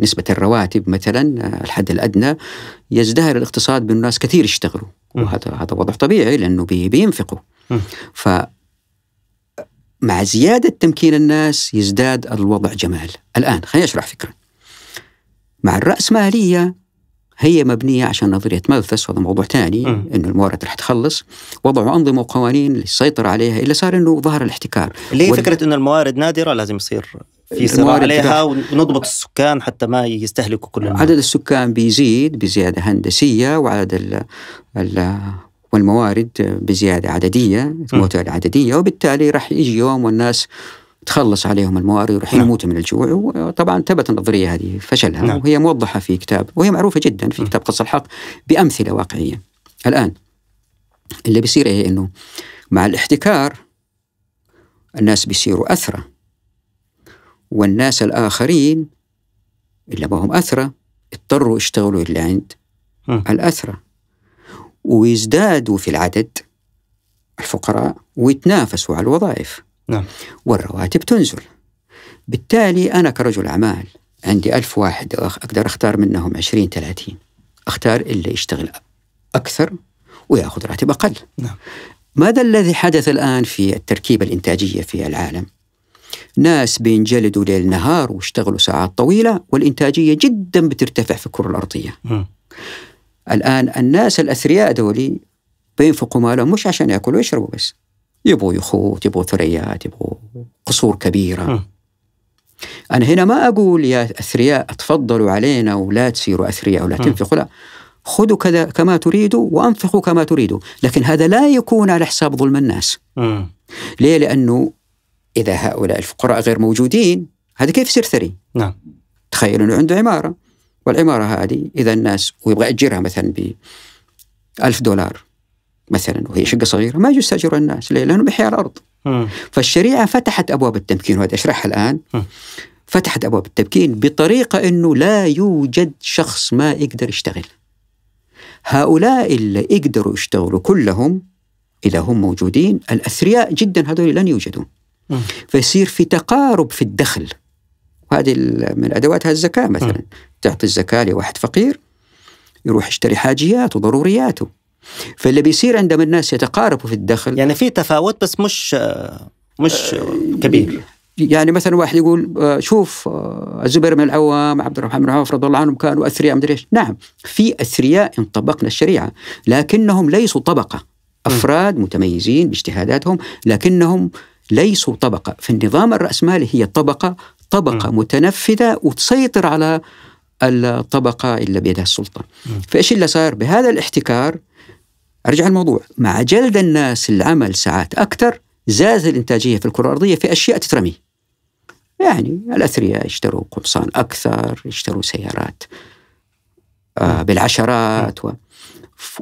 نسبة الرواتب مثلا آه، الحد الأدنى يزدهر الاقتصاد بأنه ناس كثير يشتغلوا وهذا هذا وضع طبيعي لأنه بينفقوا ف مع زيادة تمكين الناس يزداد الوضع جمال الآن خليني أشرح فكرة مع الرأسمالية هي مبنية عشان نظرية ملثس وهذا موضوع ثاني أنه الموارد رح تخلص وضعوا أنظمة وقوانين للسيطرة عليها إلا صار أنه ظهر الاحتكار اللي هي وال... فكرة أن الموارد نادرة لازم يصير في صراع عليها ونضبط السكان حتى ما يستهلكوا كل الموارد. عدد السكان بيزيد بزيادة هندسية وعدد ال... ال... والموارد بزياده عدديه الموارد عدديه وبالتالي راح يجي يوم والناس تخلص عليهم الموارد وراح نعم. يموتوا من الجوع وطبعا ثبت النظريه هذه فشلها نعم. وهي موضحه في كتاب وهي معروفه جدا في كتاب قص الحق بامثله واقعيه. الان اللي بيصير ايه انه مع الاحتكار الناس بيصيروا اثرى والناس الاخرين اللي ما هم اثرى اضطروا يشتغلوا اللي عند الأثرة ويزدادوا في العدد الفقراء ويتنافسوا على الوظائف نعم. والرواتب تنزل بالتالي أنا كرجل أعمال عندي ألف واحد أقدر أختار منهم عشرين ثلاثين أختار اللي يشتغل أكثر ويأخذ راتب أقل نعم. ماذا الذي حدث الآن في التركيبة الإنتاجية في العالم؟ ناس بينجلدوا ليل نهار واشتغلوا ساعات طويلة والإنتاجية جدا بترتفع في الكرة الأرضية م. نعم. الآن الناس الأثرياء دولي بينفقوا مالهم مش عشان ياكلوا ويشربوا بس يبغوا يخوت يبغوا ثريات يبغوا قصور كبيرة أنا هنا ما أقول يا أثرياء تفضلوا علينا ولا تصيروا أثرياء ولا تنفقوا لا خذوا كذا كما تريدوا وأنفقوا كما تريدوا لكن هذا لا يكون على حساب ظلم الناس ليه؟ لأنه إذا هؤلاء الفقراء غير موجودين هذا كيف يصير ثري؟ نعم تخيل أنه عنده عمارة والعمارة هذه إذا الناس ويبغى يأجرها مثلا ب 1000 دولار مثلا وهي شقة صغيرة ما يجوز تأجرها الناس ليه؟ لأنهم بيحيا الأرض فالشريعة فتحت أبواب التمكين وهذا أشرحها الآن فتحت أبواب التمكين بطريقة أنه لا يوجد شخص ما يقدر يشتغل هؤلاء اللي يقدروا يشتغلوا كلهم إذا هم موجودين الأثرياء جدا هذول لن يوجدون فيصير في تقارب في الدخل وهذه من أدواتها الزكاة مثلا تعطي الزكاة لواحد فقير يروح يشتري حاجيات وضرورياته فاللي بيصير عندما الناس يتقاربوا في الدخل يعني في تفاوت بس مش مش آه، كبير يعني مثلا واحد يقول آه، شوف آه، الزبير بن العوام عبد الرحمن بن عوف رضي الله عنهم كانوا اثرياء مدري ايش نعم في اثرياء ان طبقنا الشريعه لكنهم ليسوا طبقه افراد متميزين باجتهاداتهم لكنهم ليسوا طبقه فالنظام الراسمالي هي طبقه طبقة م. متنفذة وتسيطر على الطبقة اللي بيدها السلطة م. فإيش اللي صار بهذا الاحتكار أرجع الموضوع مع جلد الناس العمل ساعات أكثر زادت الإنتاجية في الكرة الأرضية في أشياء تترمي يعني الأثرياء يشتروا قمصان أكثر يشتروا سيارات آه بالعشرات و...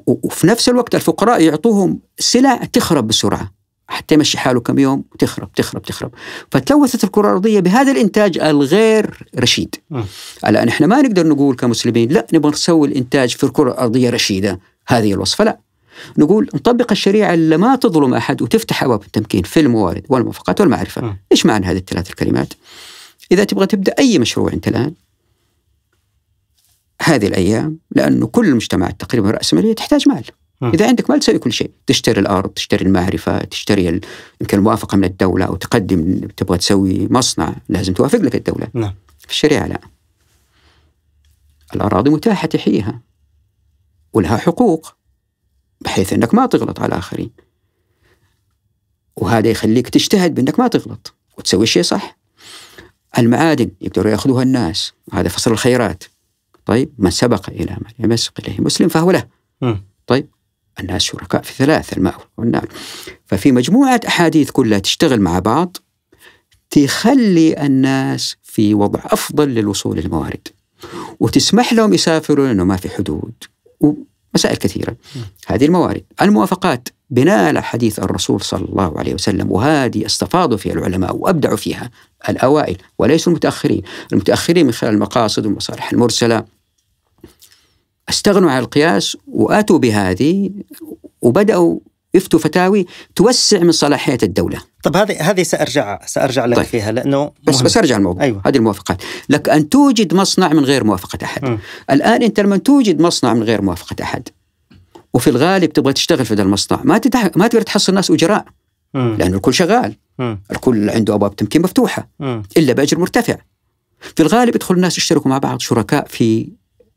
وفي نفس الوقت الفقراء يعطوهم سلع تخرب بسرعة حتى يمشي حاله كم يوم وتخرب تخرب تخرب فتلوثت الكره الارضيه بهذا الانتاج الغير رشيد الان احنا ما نقدر نقول كمسلمين لا نبغى نسوي الانتاج في الكره الارضيه رشيده هذه الوصفه لا نقول نطبق الشريعة اللي ما تظلم أحد وتفتح أبواب التمكين في الموارد والموافقات والمعرفة م. إيش معنى هذه الثلاث الكلمات إذا تبغى تبدأ أي مشروع أنت الآن هذه الأيام لأنه كل المجتمعات تقريبا رأسمالية تحتاج مال اذا عندك مال تسوي كل شيء، تشتري الارض، تشتري المعرفه، تشتري ال... يمكن موافقه من الدوله او تقدم تبغى تسوي مصنع لازم توافق لك الدوله. نعم. في الشريعه لا. الاراضي متاحه تحييها ولها حقوق بحيث انك ما تغلط على الاخرين. وهذا يخليك تجتهد بانك ما تغلط وتسوي الشيء صح. المعادن يقدروا ياخذوها الناس، هذا فصل الخيرات. طيب من سبق الى من يمسك اليه مسلم فهو له. طيب الناس شركاء في ثلاث الماء والنار نعم. ففي مجموعة أحاديث كلها تشتغل مع بعض تخلي الناس في وضع أفضل للوصول للموارد وتسمح لهم يسافروا لأنه ما في حدود ومسائل كثيرة هذه الموارد الموافقات بناء على حديث الرسول صلى الله عليه وسلم وهذه استفاضوا فيها العلماء وأبدعوا فيها الأوائل وليسوا المتأخرين المتأخرين من خلال المقاصد والمصالح المرسلة استغنوا عن القياس واتوا بهذه وبداوا يفتوا فتاوي توسع من صلاحيه الدوله. طب هذه هذه سارجع سارجع لك طيب. فيها لانه مهم. بس بس ارجع الموضوع أيوة. هذه الموافقات، لك ان توجد مصنع من غير موافقه احد. م. الان انت لما توجد مصنع من غير موافقه احد وفي الغالب تبغى تشتغل في هذا المصنع ما تتح... ما تقدر تحصل ناس اجراء لانه الكل شغال م. الكل عنده ابواب تمكين مفتوحه م. الا باجر مرتفع. في الغالب يدخل الناس يشتركوا مع بعض شركاء في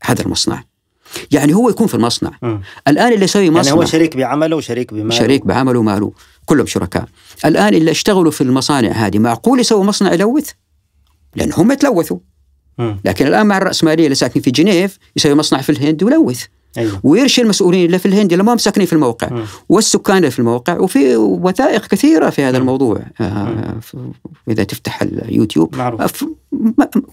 هذا المصنع. يعني هو يكون في المصنع م. آه. الان اللي يسوي مصنع يعني هو شريك بعمله وشريك بماله شريك بعمله وماله كلهم شركاء الان اللي اشتغلوا في المصانع هذه معقول يسوي مصنع يلوث لان هم يتلوثوا آه. لكن الان مع الراسماليه اللي ساكنين في جنيف يسوي مصنع في الهند ويلوث أيوه. ويرشي المسؤولين اللي في الهند اللي ما هم ساكنين في الموقع م. آه. والسكان اللي في الموقع وفي وثائق كثيره في هذا م. الموضوع آه اذا تفتح اليوتيوب معروف. أف...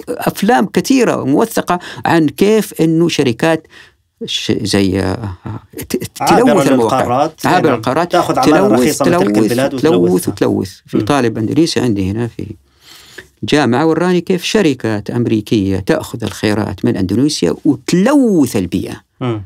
افلام كثيره موثقه عن كيف انه شركات زي آه، تلوث المواقع القارات عابر يعني القارات تاخذ عماله رخيصه تلوث من تلك البلاد وتلوث وتلوث في طالب اندونيسي عندي هنا في جامعة وراني كيف شركات أمريكية تأخذ الخيرات من أندونيسيا وتلوث البيئة م.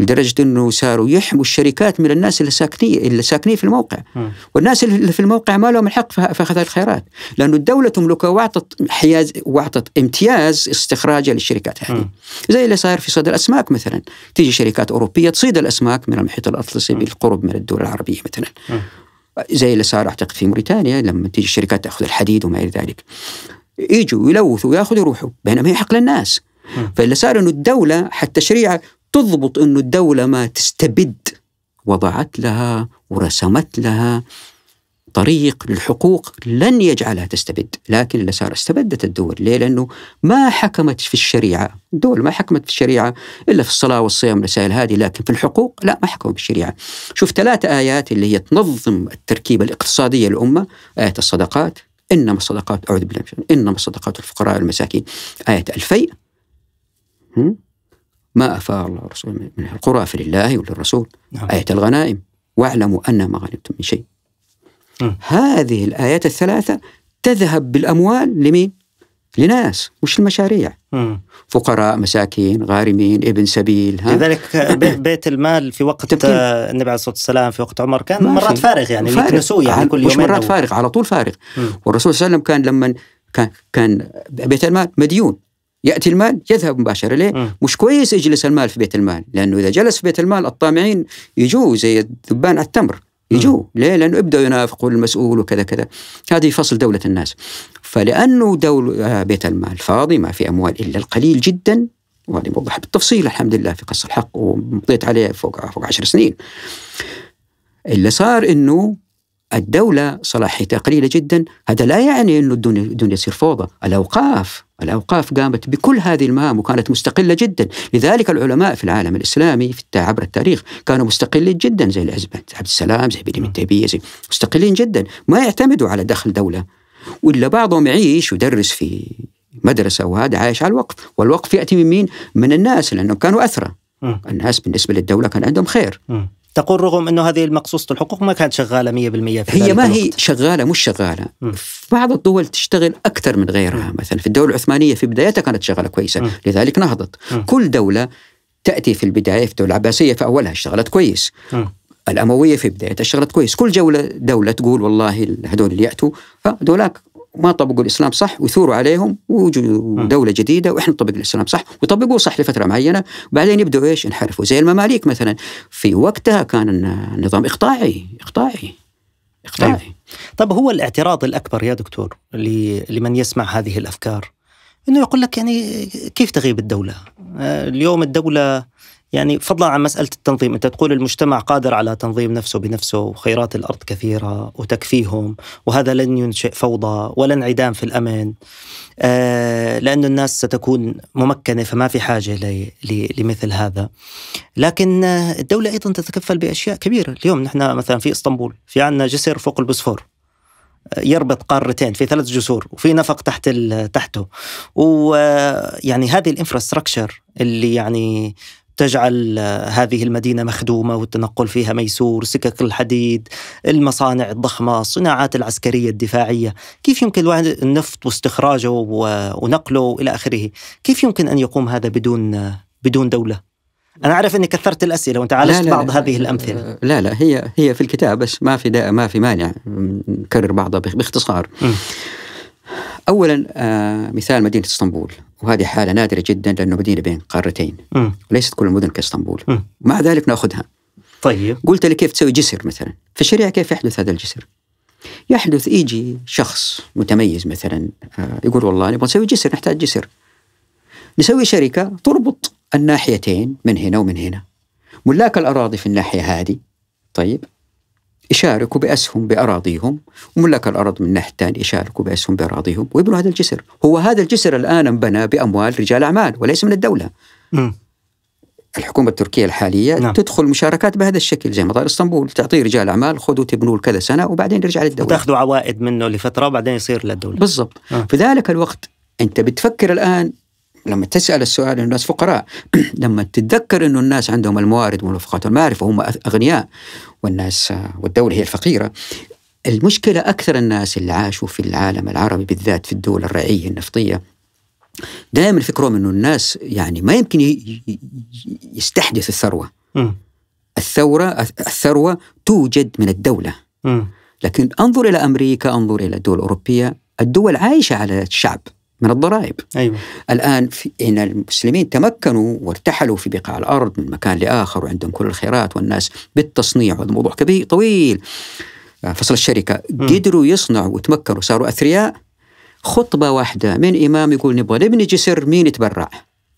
لدرجه انه صاروا يحموا الشركات من الناس اللي ساكنين اللي ساكنين في الموقع م. والناس اللي في الموقع ما لهم الحق في اخذ الخيرات لانه الدوله تملكها واعطت حياز واعطت امتياز استخراجها للشركات هذه م. زي اللي صار في صيد الاسماك مثلا تيجي شركات اوروبيه تصيد الاسماك من المحيط الاطلسي م. بالقرب من الدول العربيه مثلا زي اللي صار اعتقد في موريتانيا لما تيجي الشركات تاخذ الحديد وما الى ذلك يجوا يلوثوا وياخذوا يروحوا بينما هي حق للناس فاللي صار انه الدوله حتى تشريع تضبط أن الدولة ما تستبد وضعت لها ورسمت لها طريق للحقوق لن يجعلها تستبد لكن اللي صار استبدت الدول ليه؟ لأنه ما حكمت في الشريعة الدول ما حكمت في الشريعة إلا في الصلاة والصيام والرسائل هذه لكن في الحقوق لا ما حكموا بالشريعة شوف ثلاث آيات اللي هي تنظم التركيبة الاقتصادية للأمة آية الصدقات إنما الصدقات أعوذ بالله إنما الصدقات الفقراء والمساكين آية الفيء ما أفاء الله الرسول من القرى فلله وللرسول نعم. آية الغنائم واعلموا أن ما غنمتم من شيء نعم. هذه الآيات الثلاثة تذهب بالأموال لمين؟ لناس مش المشاريع مم. نعم. فقراء مساكين غارمين ابن سبيل ها؟ لذلك بيت المال في وقت تبكين. النبي عليه الصلاة والسلام في وقت عمر كان مرات فارغ يعني فارغ. يعني كل مش مرات أو... فارغ على طول فارغ مم. والرسول صلى الله عليه وسلم كان لما كان كان بيت المال مديون ياتي المال يذهب مباشره ليه؟ مش كويس يجلس المال في بيت المال لانه اذا جلس في بيت المال الطامعين يجوا زي الذبان على التمر يجوا ليه؟ لانه يبداوا ينافقوا المسؤول وكذا كذا هذه فصل دوله الناس فلانه دول آه، بيت المال فاضي ما في اموال الا القليل جدا وهذه موضحه بالتفصيل الحمد لله في قص الحق ومضيت عليه فوق فوق عشر سنين اللي صار انه الدولة صلاحيتها قليلة جدا هذا لا يعني أنه الدنيا, الدنيا تصير فوضى الأوقاف الأوقاف قامت بكل هذه المهام وكانت مستقلة جدا لذلك العلماء في العالم الإسلامي في عبر التاريخ كانوا مستقلين جدا زي العزبة عبد السلام زي بن منتبية نعم. زي مستقلين جدا ما يعتمدوا على دخل دولة وإلا بعضهم يعيش ويدرس في مدرسة وهذا عايش على الوقف والوقف يأتي من مين؟ من الناس لأنهم كانوا أثرى آه. الناس بالنسبة للدولة كان عندهم خير آه. تقول رغم انه هذه المقصوصة الحقوق ما كانت شغاله 100% في هي ما الوقت. هي شغاله مش شغاله في بعض الدول تشتغل اكثر من غيرها م. مثلا في الدوله العثمانيه في بدايتها كانت شغاله كويسه م. لذلك نهضت م. كل دوله تاتي في البدايه في الدوله العباسيه في اولها اشتغلت كويس م. الامويه في بدايتها اشتغلت كويس كل جوله دوله تقول والله هذول اللي ياتوا فدولاك ما طبقوا الاسلام صح ويثوروا عليهم ويوجدوا دوله جديده واحنا نطبق الاسلام صح ويطبقوه صح لفتره معينه وبعدين يبداوا ايش ينحرفوا زي المماليك مثلا في وقتها كان النظام اقطاعي اقطاعي اقطاعي أيوه. طب هو الاعتراض الاكبر يا دكتور لمن يسمع هذه الافكار انه يقول لك يعني كيف تغيب الدوله؟ آه، اليوم الدوله يعني فضلا عن مسألة التنظيم أنت تقول المجتمع قادر على تنظيم نفسه بنفسه وخيرات الأرض كثيرة وتكفيهم وهذا لن ينشئ فوضى ولا انعدام في الأمن آه لأن الناس ستكون ممكنة فما في حاجة لمثل هذا لكن الدولة أيضا تتكفل بأشياء كبيرة اليوم نحن مثلا في إسطنبول في عندنا جسر فوق البوسفور آه، يربط قارتين في ثلاث جسور وفي نفق تحت تحته ويعني آه، هذه الانفراستراكشر اللي يعني تجعل آه، هذه المدينه مخدومه والتنقل فيها ميسور، سكك الحديد، المصانع الضخمه، الصناعات العسكريه الدفاعيه، كيف يمكن الواحد النفط واستخراجه ونقله الى اخره، كيف يمكن ان يقوم هذا بدون آه، بدون دوله؟ انا اعرف اني كثرت الاسئله وانت عالجت لا بعض لا هذه الامثله لا لا هي هي في الكتاب بس ما في ما في مانع نكرر بعضها باختصار. م. اولا آه، مثال مدينه اسطنبول وهذه حاله نادره جدا لانه مدينه بين قارتين م. ليست كل المدن كاسطنبول م. مع ذلك ناخذها طيب قلت لي كيف تسوي جسر مثلا في الشريعه كيف يحدث هذا الجسر يحدث يجي شخص متميز مثلا آه، يقول والله نبغى نسوي جسر نحتاج جسر نسوي شركه تربط الناحيتين من هنا ومن هنا ملاك الاراضي في الناحيه هذه طيب يشاركوا بأسهم بأراضيهم وملاك الأرض من الناحية الثانية يشاركوا بأسهم بأراضيهم ويبنوا هذا الجسر هو هذا الجسر الآن انبنى بأموال رجال أعمال وليس من الدولة م. الحكومة التركية الحالية نعم. تدخل مشاركات بهذا الشكل زي مطار اسطنبول تعطيه رجال أعمال خذوا تبنوا كذا سنة وبعدين يرجع للدولة تاخذوا عوائد منه لفترة وبعدين يصير للدولة بالضبط آه. في ذلك الوقت أنت بتفكر الآن لما تسأل السؤال الناس فقراء لما تتذكر أنه الناس عندهم الموارد والموافقات والمعرفة وهم أغنياء والناس والدولة هي الفقيرة المشكلة أكثر الناس اللي عاشوا في العالم العربي بالذات في الدول الرعية النفطية دائما فكرهم أنه الناس يعني ما يمكن يستحدث الثروة الثورة الثروة توجد من الدولة م. لكن انظر إلى أمريكا انظر إلى الدول الأوروبية الدول عايشة على الشعب من الضرائب أيوة. الآن في إن المسلمين تمكنوا وارتحلوا في بقاع الأرض من مكان لآخر وعندهم كل الخيرات والناس بالتصنيع وهذا موضوع كبير طويل آه، فصل الشركة قدروا يصنعوا وتمكنوا صاروا أثرياء خطبة واحدة من إمام يقول نبغى نبني جسر مين يتبرع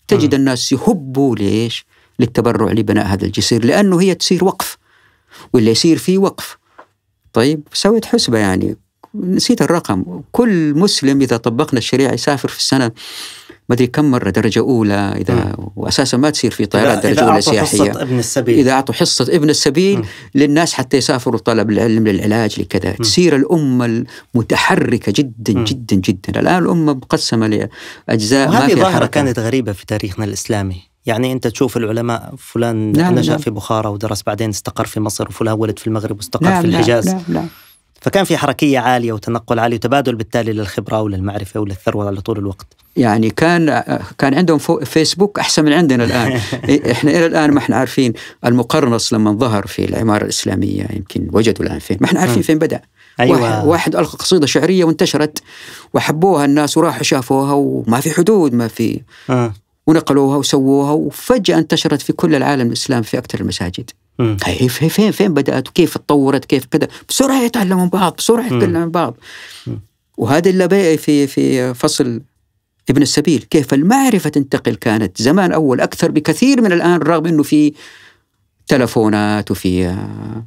تجد الناس يهبوا ليش للتبرع لبناء هذا الجسر لأنه هي تصير وقف واللي يصير فيه وقف طيب سويت حسبة يعني نسيت الرقم كل مسلم اذا طبقنا الشريعه يسافر في السنه ما ادري كم مره درجه اولى اذا واساسا ما تصير في طيارات درجه اولى سياحيه اذا اعطوا حصه ابن السبيل اذا اعطوا حصه ابن السبيل م. للناس حتى يسافروا طلب العلم للعلاج لكذا تصير الامه المتحركه جدا م. جدا جدا الان الامه مقسمه لاجزاء ما هذه ظاهره كانت غريبه في تاريخنا الاسلامي يعني انت تشوف العلماء فلان نعم نشا نعم. في بخارى ودرس بعدين استقر في مصر وفلان ولد في المغرب واستقر نعم في نعم، الحجاز نعم نعم فكان في حركيه عاليه وتنقل عالي وتبادل بالتالي للخبره وللمعرفه وللثروه على طول الوقت. يعني كان كان عندهم فيسبوك احسن من عندنا الان، احنا الى الان ما احنا عارفين المقرنص لما ظهر في العماره الاسلاميه يمكن وجدوا الان فين، ما احنا عارفين فين بدا. أيوة. واحد, القى قصيده شعريه وانتشرت وحبوها الناس وراحوا شافوها وما في حدود ما في آه. ونقلوها وسووها وفجاه انتشرت في كل العالم الاسلام في اكثر المساجد. فين فين بدات وكيف تطورت كيف كذا بسرعه يتعلموا بعض بسرعه يتكلموا بعض وهذا اللي في في فصل ابن السبيل كيف المعرفه تنتقل كانت زمان اول اكثر بكثير من الان رغم انه في تلفونات وفي آه،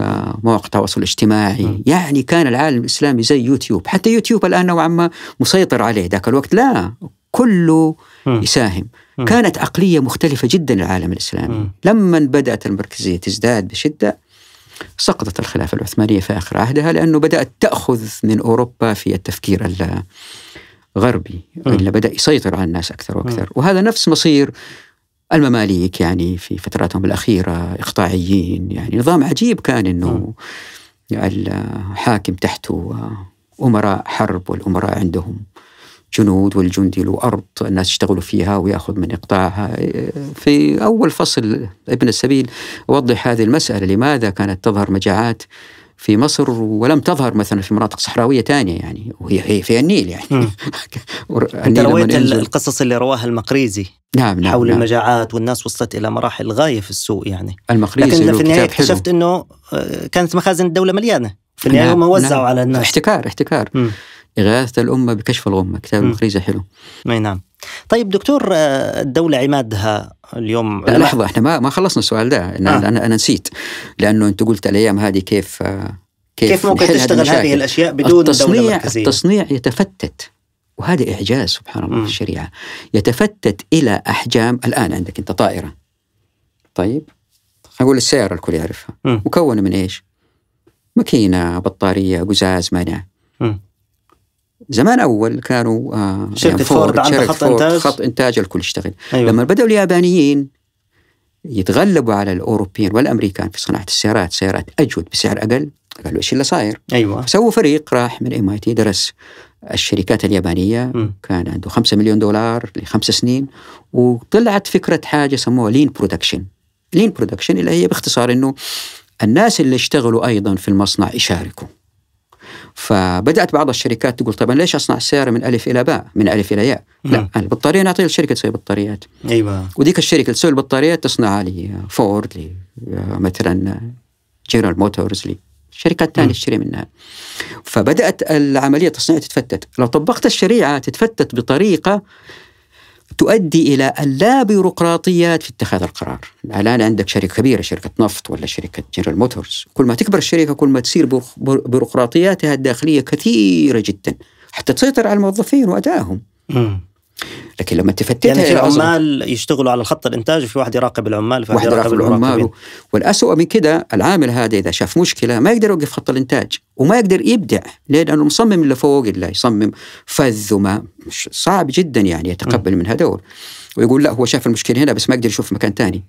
آه، مواقع التواصل الاجتماعي م. يعني كان العالم الإسلامي زي يوتيوب حتى يوتيوب الآن نوعا ما مسيطر عليه ذاك الوقت لا كله يساهم كانت عقلية مختلفة جدا العالم الإسلامي لما بدأت المركزية تزداد بشدة سقطت الخلافة العثمانية في آخر عهدها لأنه بدأت تأخذ من أوروبا في التفكير الغربي اللي بدأ يسيطر على الناس أكثر وأكثر وهذا نفس مصير المماليك يعني في فتراتهم الأخيرة إقطاعيين يعني نظام عجيب كان أنه الحاكم تحته آه، أمراء حرب والأمراء عندهم جنود والجندي له أرض الناس يشتغلوا فيها ويأخذ من إقطاعها في أول فصل ابن السبيل وضح هذه المسألة لماذا كانت تظهر مجاعات في مصر ولم تظهر مثلا في مناطق صحراويه ثانيه يعني وهي في النيل يعني انت رويت القصص اللي رواها المقريزي نعم نعم حول نعم. المجاعات والناس وصلت الى مراحل غايه في السوء يعني المقريزي لكن في النهايه اكتشفت انه آه، كانت مخازن الدوله مليانه في النهايه نعم هم وزعوا نعم. على الناس احتكار احتكار مم. إغاثة الأمة بكشف الغمة كتاب المخريزة حلو نعم طيب دكتور آه، الدولة عمادها اليوم لا لحظة احنا ما ما خلصنا السؤال ده أنا, آه. أنا أنا نسيت لأنه أنت قلت الأيام هذه كيف آه، كيف, كيف ممكن تشتغل هذه, هذه الأشياء بدون التصنيع دولة مركزية التصنيع يتفتت وهذا إعجاز سبحان الله في الشريعة يتفتت إلى أحجام الآن عندك أنت طائرة طيب أقول السيارة الكل يعرفها مكونة من إيش ماكينة بطارية قزاز مانع زمان اول كانوا آه شركه يعني فورد, فورد عندها خط فورد انتاج خط انتاج الكل يشتغل أيوة. لما بداوا اليابانيين يتغلبوا على الاوروبيين والامريكان في صناعه السيارات سيارات اجود بسعر اقل قالوا ايش اللي صاير؟ ايوه سووا فريق راح من ام اي تي درس الشركات اليابانيه م. كان عنده 5 مليون دولار لخمس سنين وطلعت فكره حاجه سموها لين برودكشن لين برودكشن اللي هي باختصار انه الناس اللي اشتغلوا ايضا في المصنع يشاركوا فبدات بعض الشركات تقول طيب انا ليش اصنع السياره من الف الى باء من الف الى ياء لا نعم. انا البطاريه نعطيها الشركه تسوي بطاريات ايوه وديك الشركه اللي تسوي البطاريات تصنعها لي فورد لي آه، مثلا جنرال آه، موتورز لي شركات ثانيه تشتري منها فبدات العمليه التصنيعيه تتفتت لو طبقت الشريعه تتفتت بطريقه تؤدي إلى اللا بيروقراطيات في اتخاذ القرار الآن عندك شركة كبيرة شركة نفط ولا شركة جنرال موتورز كل ما تكبر الشركة كل ما تصير بيروقراطياتها الداخلية كثيرة جدا حتى تسيطر على الموظفين وأدائهم لكن لما تفتتها يعني في العمال يشتغلوا على الخط الانتاج وفي واحد يراقب العمال في واحد يراقب العمال والاسوء من كده العامل هذا اذا شاف مشكله ما يقدر يوقف خط الانتاج وما يقدر يبدع ليه؟ لانه المصمم اللي فوق اللي يصمم فذ وما صعب جدا يعني يتقبل من دور ويقول لا هو شاف المشكله هنا بس ما يقدر يشوف مكان ثاني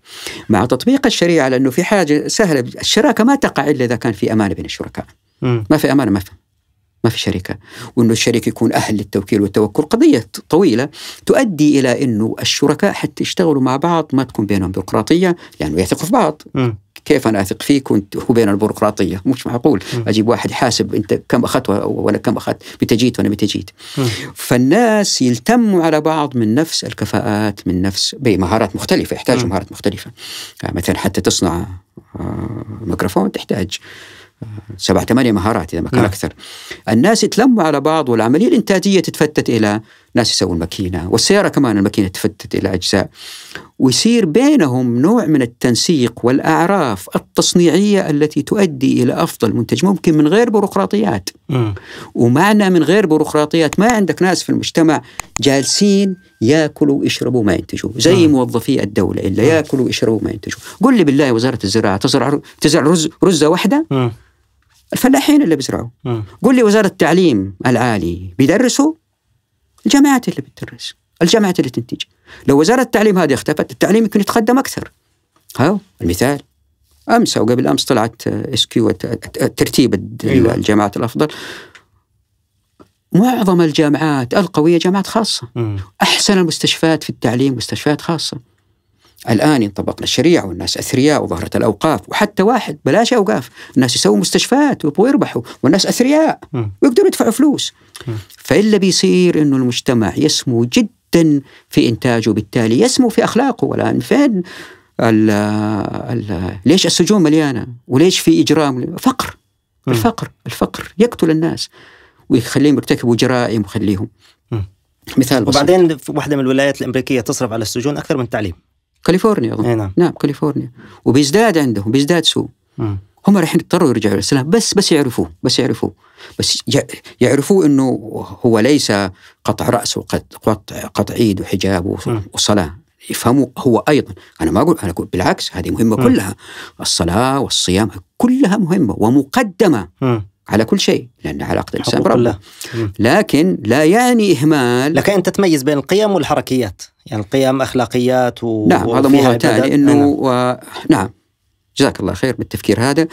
مع تطبيق الشريعه لانه في حاجه سهله الشراكه ما تقع الا اذا كان في امانه بين الشركاء ما في امانه ما في ما في شركة وأنه الشركة يكون أهل للتوكيل والتوكل قضية طويلة تؤدي إلى أنه الشركاء حتى يشتغلوا مع بعض ما تكون بينهم بيروقراطية لأنه يثقوا في بعض م. كيف انا اثق فيك وانت هو بين البيروقراطيه مش معقول اجيب واحد حاسب انت كم اخذت ولا كم اخذت متى جيت وانا متى جيت فالناس يلتموا على بعض من نفس الكفاءات من نفس بمهارات مختلفه يحتاجوا مهارات مختلفه آه، مثلا حتى تصنع آه، ميكروفون تحتاج سبع ثمانية مهارات إذا ما كان نعم. أكثر الناس يتلموا على بعض والعملية الإنتاجية تتفتت إلى ناس يسوون ماكينة والسيارة كمان الماكينة تتفتت إلى أجزاء ويصير بينهم نوع من التنسيق والأعراف التصنيعية التي تؤدي إلى أفضل منتج ممكن من غير بيروقراطيات ومعنى من غير بيروقراطيات ما عندك ناس في المجتمع جالسين ياكلوا ويشربوا ما ينتجوا زي م. نعم. موظفي الدولة إلا نعم. ياكلوا ويشربوا ما ينتجوا قل لي بالله وزارة الزراعة تزرع تزرع رز رزة واحدة م. الفلاحين اللي بيزرعوا آه. قول لي وزاره التعليم العالي بيدرسوا الجامعات اللي بتدرس الجامعات اللي تنتج لو وزاره التعليم هذه اختفت التعليم يمكن يتقدم اكثر ها المثال امس او قبل امس طلعت اس كيو ترتيب أيوة. الجامعات الافضل معظم الجامعات القويه جامعات خاصه آه. احسن المستشفيات في التعليم مستشفيات خاصه الآن ينطبق للشريعة والناس أثرياء وظهرت الأوقاف وحتى واحد بلاش أوقاف الناس يسووا مستشفيات ويبغوا يربحوا والناس أثرياء ويقدروا يدفعوا فلوس فإلا بيصير أنه المجتمع يسمو جدا في إنتاجه وبالتالي يسمو في أخلاقه والآن فين الـ الـ ليش السجون مليانة وليش في إجرام فقر الفقر الفقر يقتل الناس ويخليهم يرتكبوا جرائم ويخليهم مثال بسيط. وبعدين واحدة من الولايات الأمريكية تصرف على السجون أكثر من التعليم كاليفورنيا اظن نعم. نعم كاليفورنيا وبيزداد عندهم بيزداد سوء م. هم رايحين يضطروا يرجعوا للسلام بس بس يعرفوه بس يعرفوه بس يعرفوه انه هو ليس قطع راس وقطع قطع ايد وحجاب وصلاه يفهموا هو ايضا انا ما اقول انا اقول بالعكس هذه مهمه م. كلها الصلاه والصيام كلها مهمه ومقدمه م. على كل شيء لأن علاقة الإنسان الله. لكن لا يعني إهمال لكن أنت تميز بين القيم والحركيات يعني القيم أخلاقيات و... نعم هذا موضوع ثاني أنه نعم. و... نعم جزاك الله خير بالتفكير هذا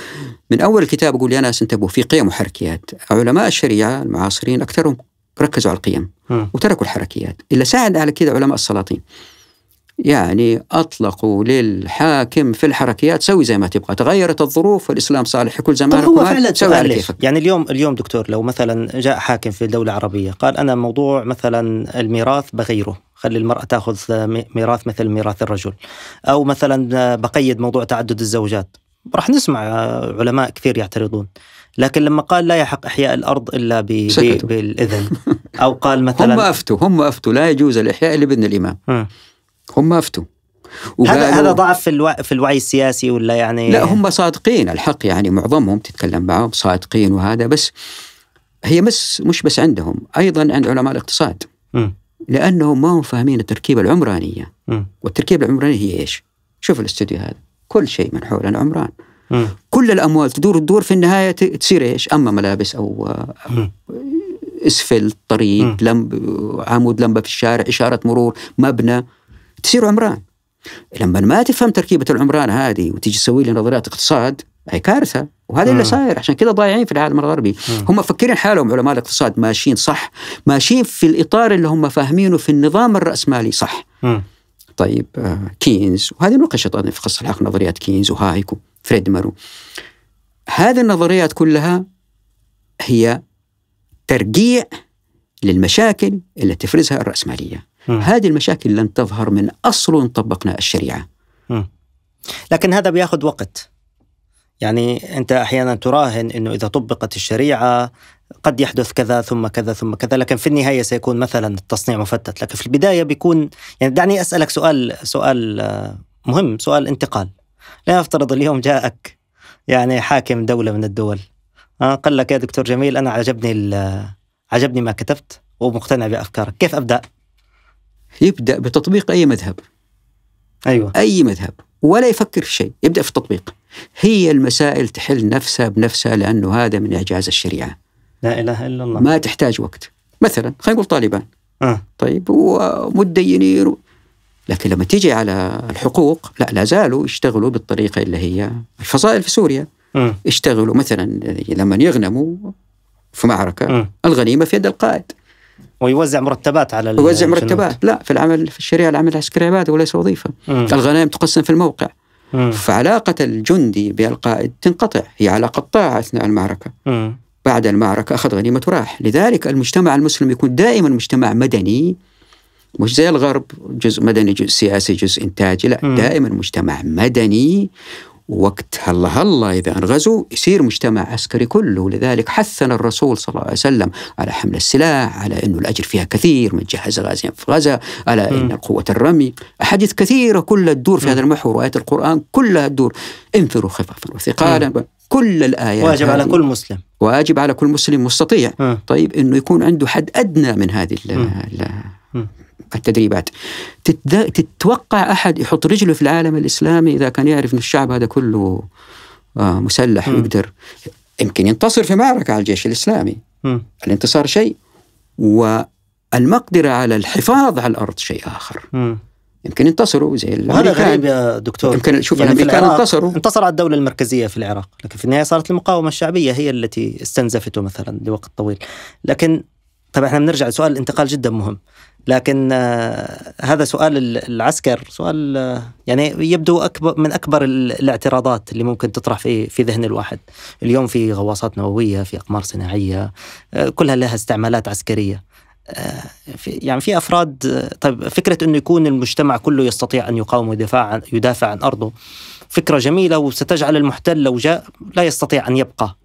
من أول الكتاب أقول يا ناس انتبهوا في قيم وحركيات علماء الشريعة المعاصرين أكثرهم ركزوا على القيم م. وتركوا الحركيات إلا ساعد على كذا علماء السلاطين يعني أطلقوا للحاكم في الحركيات سوي زي ما تبغى تغيرت الظروف والإسلام صالح كل زمان هو فعلا سوي على كيفك يعني اليوم اليوم دكتور لو مثلا جاء حاكم في دولة عربية قال أنا موضوع مثلا الميراث بغيره خلي المرأة تأخذ ميراث مثل ميراث الرجل أو مثلا بقيد موضوع تعدد الزوجات راح نسمع علماء كثير يعترضون لكن لما قال لا يحق احياء الارض الا ب... بالاذن او قال مثلا هم افتوا هم افتوا لا يجوز الاحياء الا باذن الامام هم افتوا هذا هذا ضعف في الوعي, في الوعي السياسي ولا يعني لا هم صادقين الحق يعني معظمهم تتكلم معهم صادقين وهذا بس هي مس مش بس عندهم ايضا عند علماء الاقتصاد م. لانهم ما هم فاهمين التركيبه العمرانيه م. والتركيبه العمرانيه هي ايش؟ شوف الاستوديو هذا كل شيء من حولنا عمران م. كل الاموال تدور تدور في النهايه تصير ايش؟ اما ملابس او م. اسفل طريق لمب عمود لمبه في الشارع اشاره مرور مبنى تصير عمران لما ما تفهم تركيبة العمران هذه وتيجي تسوي لي نظريات اقتصاد هي كارثة وهذا اللي صاير عشان كذا ضايعين في العالم الغربي هم مفكرين حالهم علماء الاقتصاد ماشيين صح ماشيين في الإطار اللي هم فاهمينه في النظام الرأسمالي صح طيب آه، كينز وهذه نقشت في قصة الحق نظريات كينز وهايكو فريدمر هذه النظريات كلها هي ترجيع للمشاكل اللي تفرزها الرأسمالية م. هذه المشاكل لن تظهر من أصل إن طبقنا الشريعة م. لكن هذا بياخذ وقت يعني أنت أحيانا تراهن أنه إذا طبقت الشريعة قد يحدث كذا ثم كذا ثم كذا لكن في النهاية سيكون مثلا التصنيع مفتت لكن في البداية بيكون يعني دعني أسألك سؤال سؤال آه، مهم سؤال انتقال لا أفترض اليوم جاءك يعني حاكم دولة من الدول آه، قال لك يا دكتور جميل أنا عجبني آه، عجبني ما كتبت ومقتنع بأفكارك كيف أبدأ؟ يبدا بتطبيق اي مذهب ايوه اي مذهب ولا يفكر في شيء يبدا في التطبيق هي المسائل تحل نفسها بنفسها لانه هذا من اعجاز الشريعه لا اله الا الله ما تحتاج وقت مثلا خلينا نقول طالبان آه. طيب ومتدينين و... لكن لما تيجي على الحقوق لا لا زالوا يشتغلوا بالطريقه اللي هي الفصائل في سوريا آه. مثلا لما يغنموا في معركه آه. الغنيمه في يد القائد ويوزع مرتبات على يوزع مرتبات لا في العمل في الشريعه العمل العسكري عباده وليس وظيفه مم. الغنائم تقسم في الموقع مم. فعلاقه الجندي بالقائد تنقطع هي علاقه طاعه اثناء المعركه مم. بعد المعركه اخذ غنيمه وراح لذلك المجتمع المسلم يكون دائما مجتمع مدني مش زي الغرب جزء مدني جزء سياسي جزء انتاجي لا مم. دائما مجتمع مدني وقت هلا هلا إذا انغزوا يصير مجتمع عسكري كله لذلك حثنا الرسول صلى الله عليه وسلم على حمل السلاح على أنه الأجر فيها كثير من جهز غازين في غزة على أن قوة الرمي أحاديث كثيرة كلها تدور في هذا المحور وآيات القرآن كلها تدور انفروا خفافا وثقالا كل الآيات واجب على كل مسلم واجب على كل مسلم مستطيع طيب أنه يكون عنده حد أدنى من هذه ال التدريبات تتوقع أحد يحط رجله في العالم الإسلامي إذا كان يعرف أن الشعب هذا كله آه، مسلح ويقدر يمكن ينتصر في معركة على الجيش الإسلامي م. الانتصار شيء والمقدرة على الحفاظ على الأرض شيء آخر م. يمكن ينتصروا زي وهذا غريب يا دكتور يمكن شوف يعني الامريكان انتصروا انتصر على الدوله المركزيه في العراق لكن في النهايه صارت المقاومه الشعبيه هي التي استنزفته مثلا لوقت طويل لكن طبعا احنا بنرجع لسؤال الانتقال جدا مهم لكن آه، هذا سؤال العسكر سؤال آه، يعني يبدو أكبر من أكبر الاعتراضات اللي ممكن تطرح في في ذهن الواحد اليوم في غواصات نووية في أقمار صناعية آه، كلها لها استعمالات عسكرية يعني في أفراد طيب فكرة أنه يكون المجتمع كله يستطيع أن يقاوم ويدافع عن, يدافع عن أرضه فكرة جميلة وستجعل المحتل لو جاء لا يستطيع أن يبقى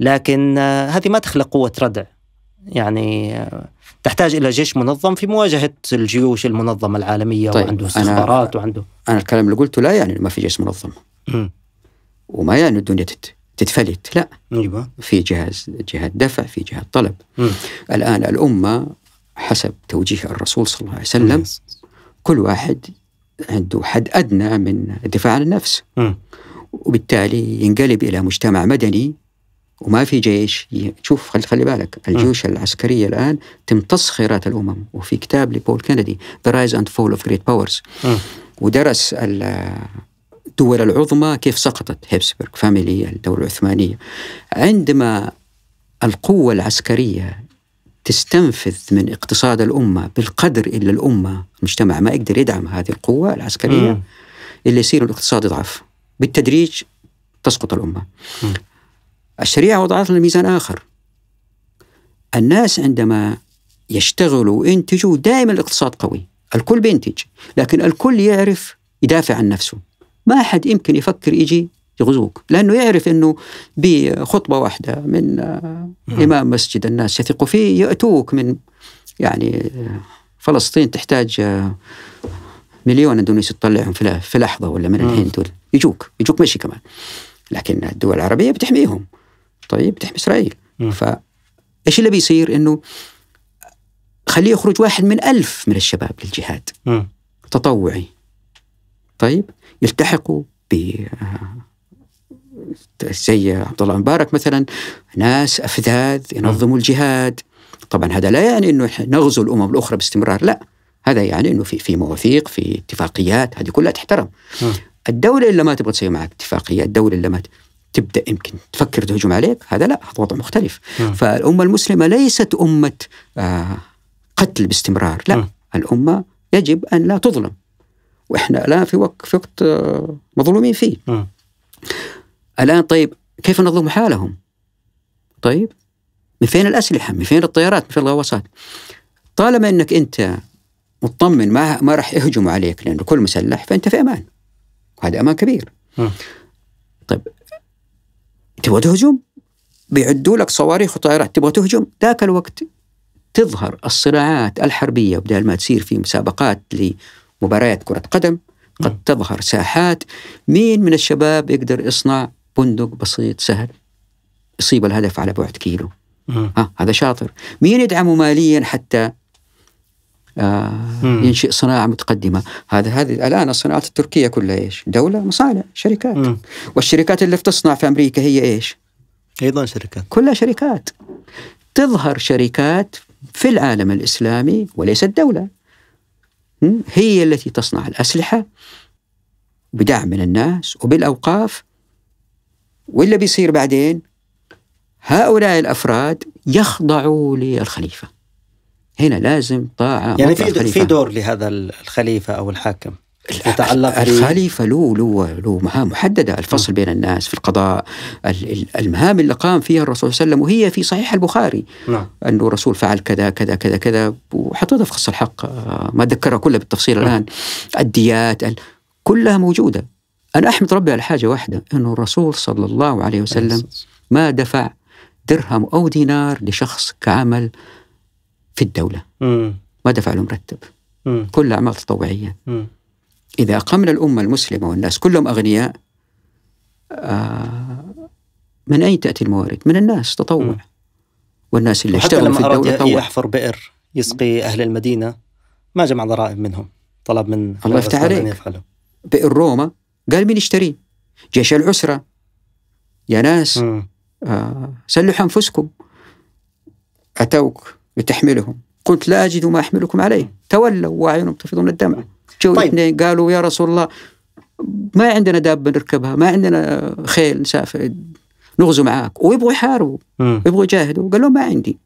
لكن هذه ما تخلق قوة ردع يعني تحتاج الى جيش منظم في مواجهه الجيوش المنظمه العالميه طيب وعنده استخبارات وعنده انا الكلام اللي قلته لا يعني ما في جيش منظم م. وما يعني الدنيا تت... تتفلت لا ايوه في جهاز جهات دفع في جهات طلب م. الان الامه حسب توجيه الرسول صلى الله عليه وسلم م. كل واحد عنده حد ادنى من الدفاع عن النفس م. وبالتالي ينقلب الى مجتمع مدني وما في جيش شوف خلي, خلي بالك الجيوش العسكرية الآن تمتص خيرات الأمم وفي كتاب لبول كندي The Rise and Fall of Great Powers ودرس الدول العظمى كيف سقطت هيبسبرغ فاميلي الدولة العثمانية عندما القوة العسكرية تستنفذ من اقتصاد الأمة بالقدر إلا الأمة المجتمع ما يقدر يدعم هذه القوة العسكرية اللي يصير الاقتصاد يضعف بالتدريج تسقط الأمة م. الشريعة وضعت لنا ميزان آخر الناس عندما يشتغلوا وينتجوا دائما الاقتصاد قوي الكل بينتج لكن الكل يعرف يدافع عن نفسه ما حد يمكن يفكر يجي يغزوك لأنه يعرف أنه بخطبة واحدة من آه، نعم. إمام مسجد الناس يثقوا فيه يأتوك من يعني فلسطين تحتاج آه، مليون اندونيسي تطلعهم في لحظه ولا من نعم. الهند يجوك يجوك ماشي كمان لكن الدول العربيه بتحميهم طيب بتحمي اسرائيل ف ايش اللي بيصير انه خليه يخرج واحد من ألف من الشباب للجهاد م. تطوعي طيب يلتحقوا ب زي آه، عبد الله مبارك مثلا ناس افذاذ ينظموا الجهاد طبعا هذا لا يعني انه نغزو الامم الاخرى باستمرار لا هذا يعني انه في في مواثيق في اتفاقيات هذه كلها تحترم م. الدوله اللي ما تبغى تسوي معك اتفاقيه الدوله اللي ما ت... تبدا يمكن تفكر تهجم عليك هذا لا هذا وضع مختلف م. نعم. فالامه المسلمه ليست امه آه قتل باستمرار لا م. نعم. الامه يجب ان لا تظلم واحنا الان في وقت في وقت آه، مظلومين فيه م. نعم. الان طيب كيف نظلم حالهم؟ طيب من فين الاسلحه؟ من فين الطيارات؟ من فين الغواصات؟ طالما انك انت مطمن ما ما راح يهجموا عليك لانه كل مسلح فانت في امان وهذا امان كبير. طيب تبغى تهجم بيعدوا لك صواريخ وطائرات تبغى تهجم ذاك الوقت تظهر الصراعات الحربية بدل ما تصير في مسابقات لمباريات كرة قدم قد تظهر ساحات مين من الشباب يقدر يصنع بندق بسيط سهل يصيب الهدف على بعد كيلو ها آه، هذا شاطر مين يدعمه ماليا حتى آه، ينشئ صناعه متقدمه هذا هذه الان الصناعات التركيه كلها ايش دوله مصانع شركات مم. والشركات اللي بتصنع في امريكا هي ايش ايضا شركات كلها شركات تظهر شركات في العالم الاسلامي وليست دوله هي التي تصنع الاسلحه بدعم من الناس وبالاوقاف واللي بيصير بعدين هؤلاء الافراد يخضعوا للخليفه هنا لازم طاعة يعني في في دور لهذا الخليفة أو الحاكم يتعلق الخليفة له له له مهام محددة الفصل م. بين الناس في القضاء المهام اللي قام فيها الرسول صلى الله عليه وسلم وهي في صحيح البخاري نعم أنه الرسول فعل كذا كذا كذا كذا وحطيتها في قص الحق آه، ما أتذكرها كلها بالتفصيل نعم. الآن الديات كلها موجودة أنا أحمد ربي على حاجة واحدة أنه الرسول صلى الله عليه وسلم أيوة. ما دفع درهم أو دينار لشخص كعمل في الدولة مم. دفع له مرتب مم. كل أعمال تطوعية إذا أقمنا الأمة المسلمة والناس كلهم أغنياء آه من أين تأتي الموارد؟ من الناس تطوع مم. والناس اللي اشتغلوا في الدولة تطوع يحفر بئر يسقي أهل المدينة ما جمع ضرائب منهم طلب من الله يفتح عليك بئر روما قال مين يشتريه؟ جيش العسرة يا ناس آه سلحوا أنفسكم أتوك لتحملهم قلت لا أجد ما أحملكم عليه تولوا وأعينهم تفيضون الدمع جو طيب. اثنين قالوا يا رسول الله ما عندنا دابة نركبها ما عندنا خيل نسافر نغزو معاك ويبغوا يحاربوا يبغوا يجاهدوا قال لهم ما عندي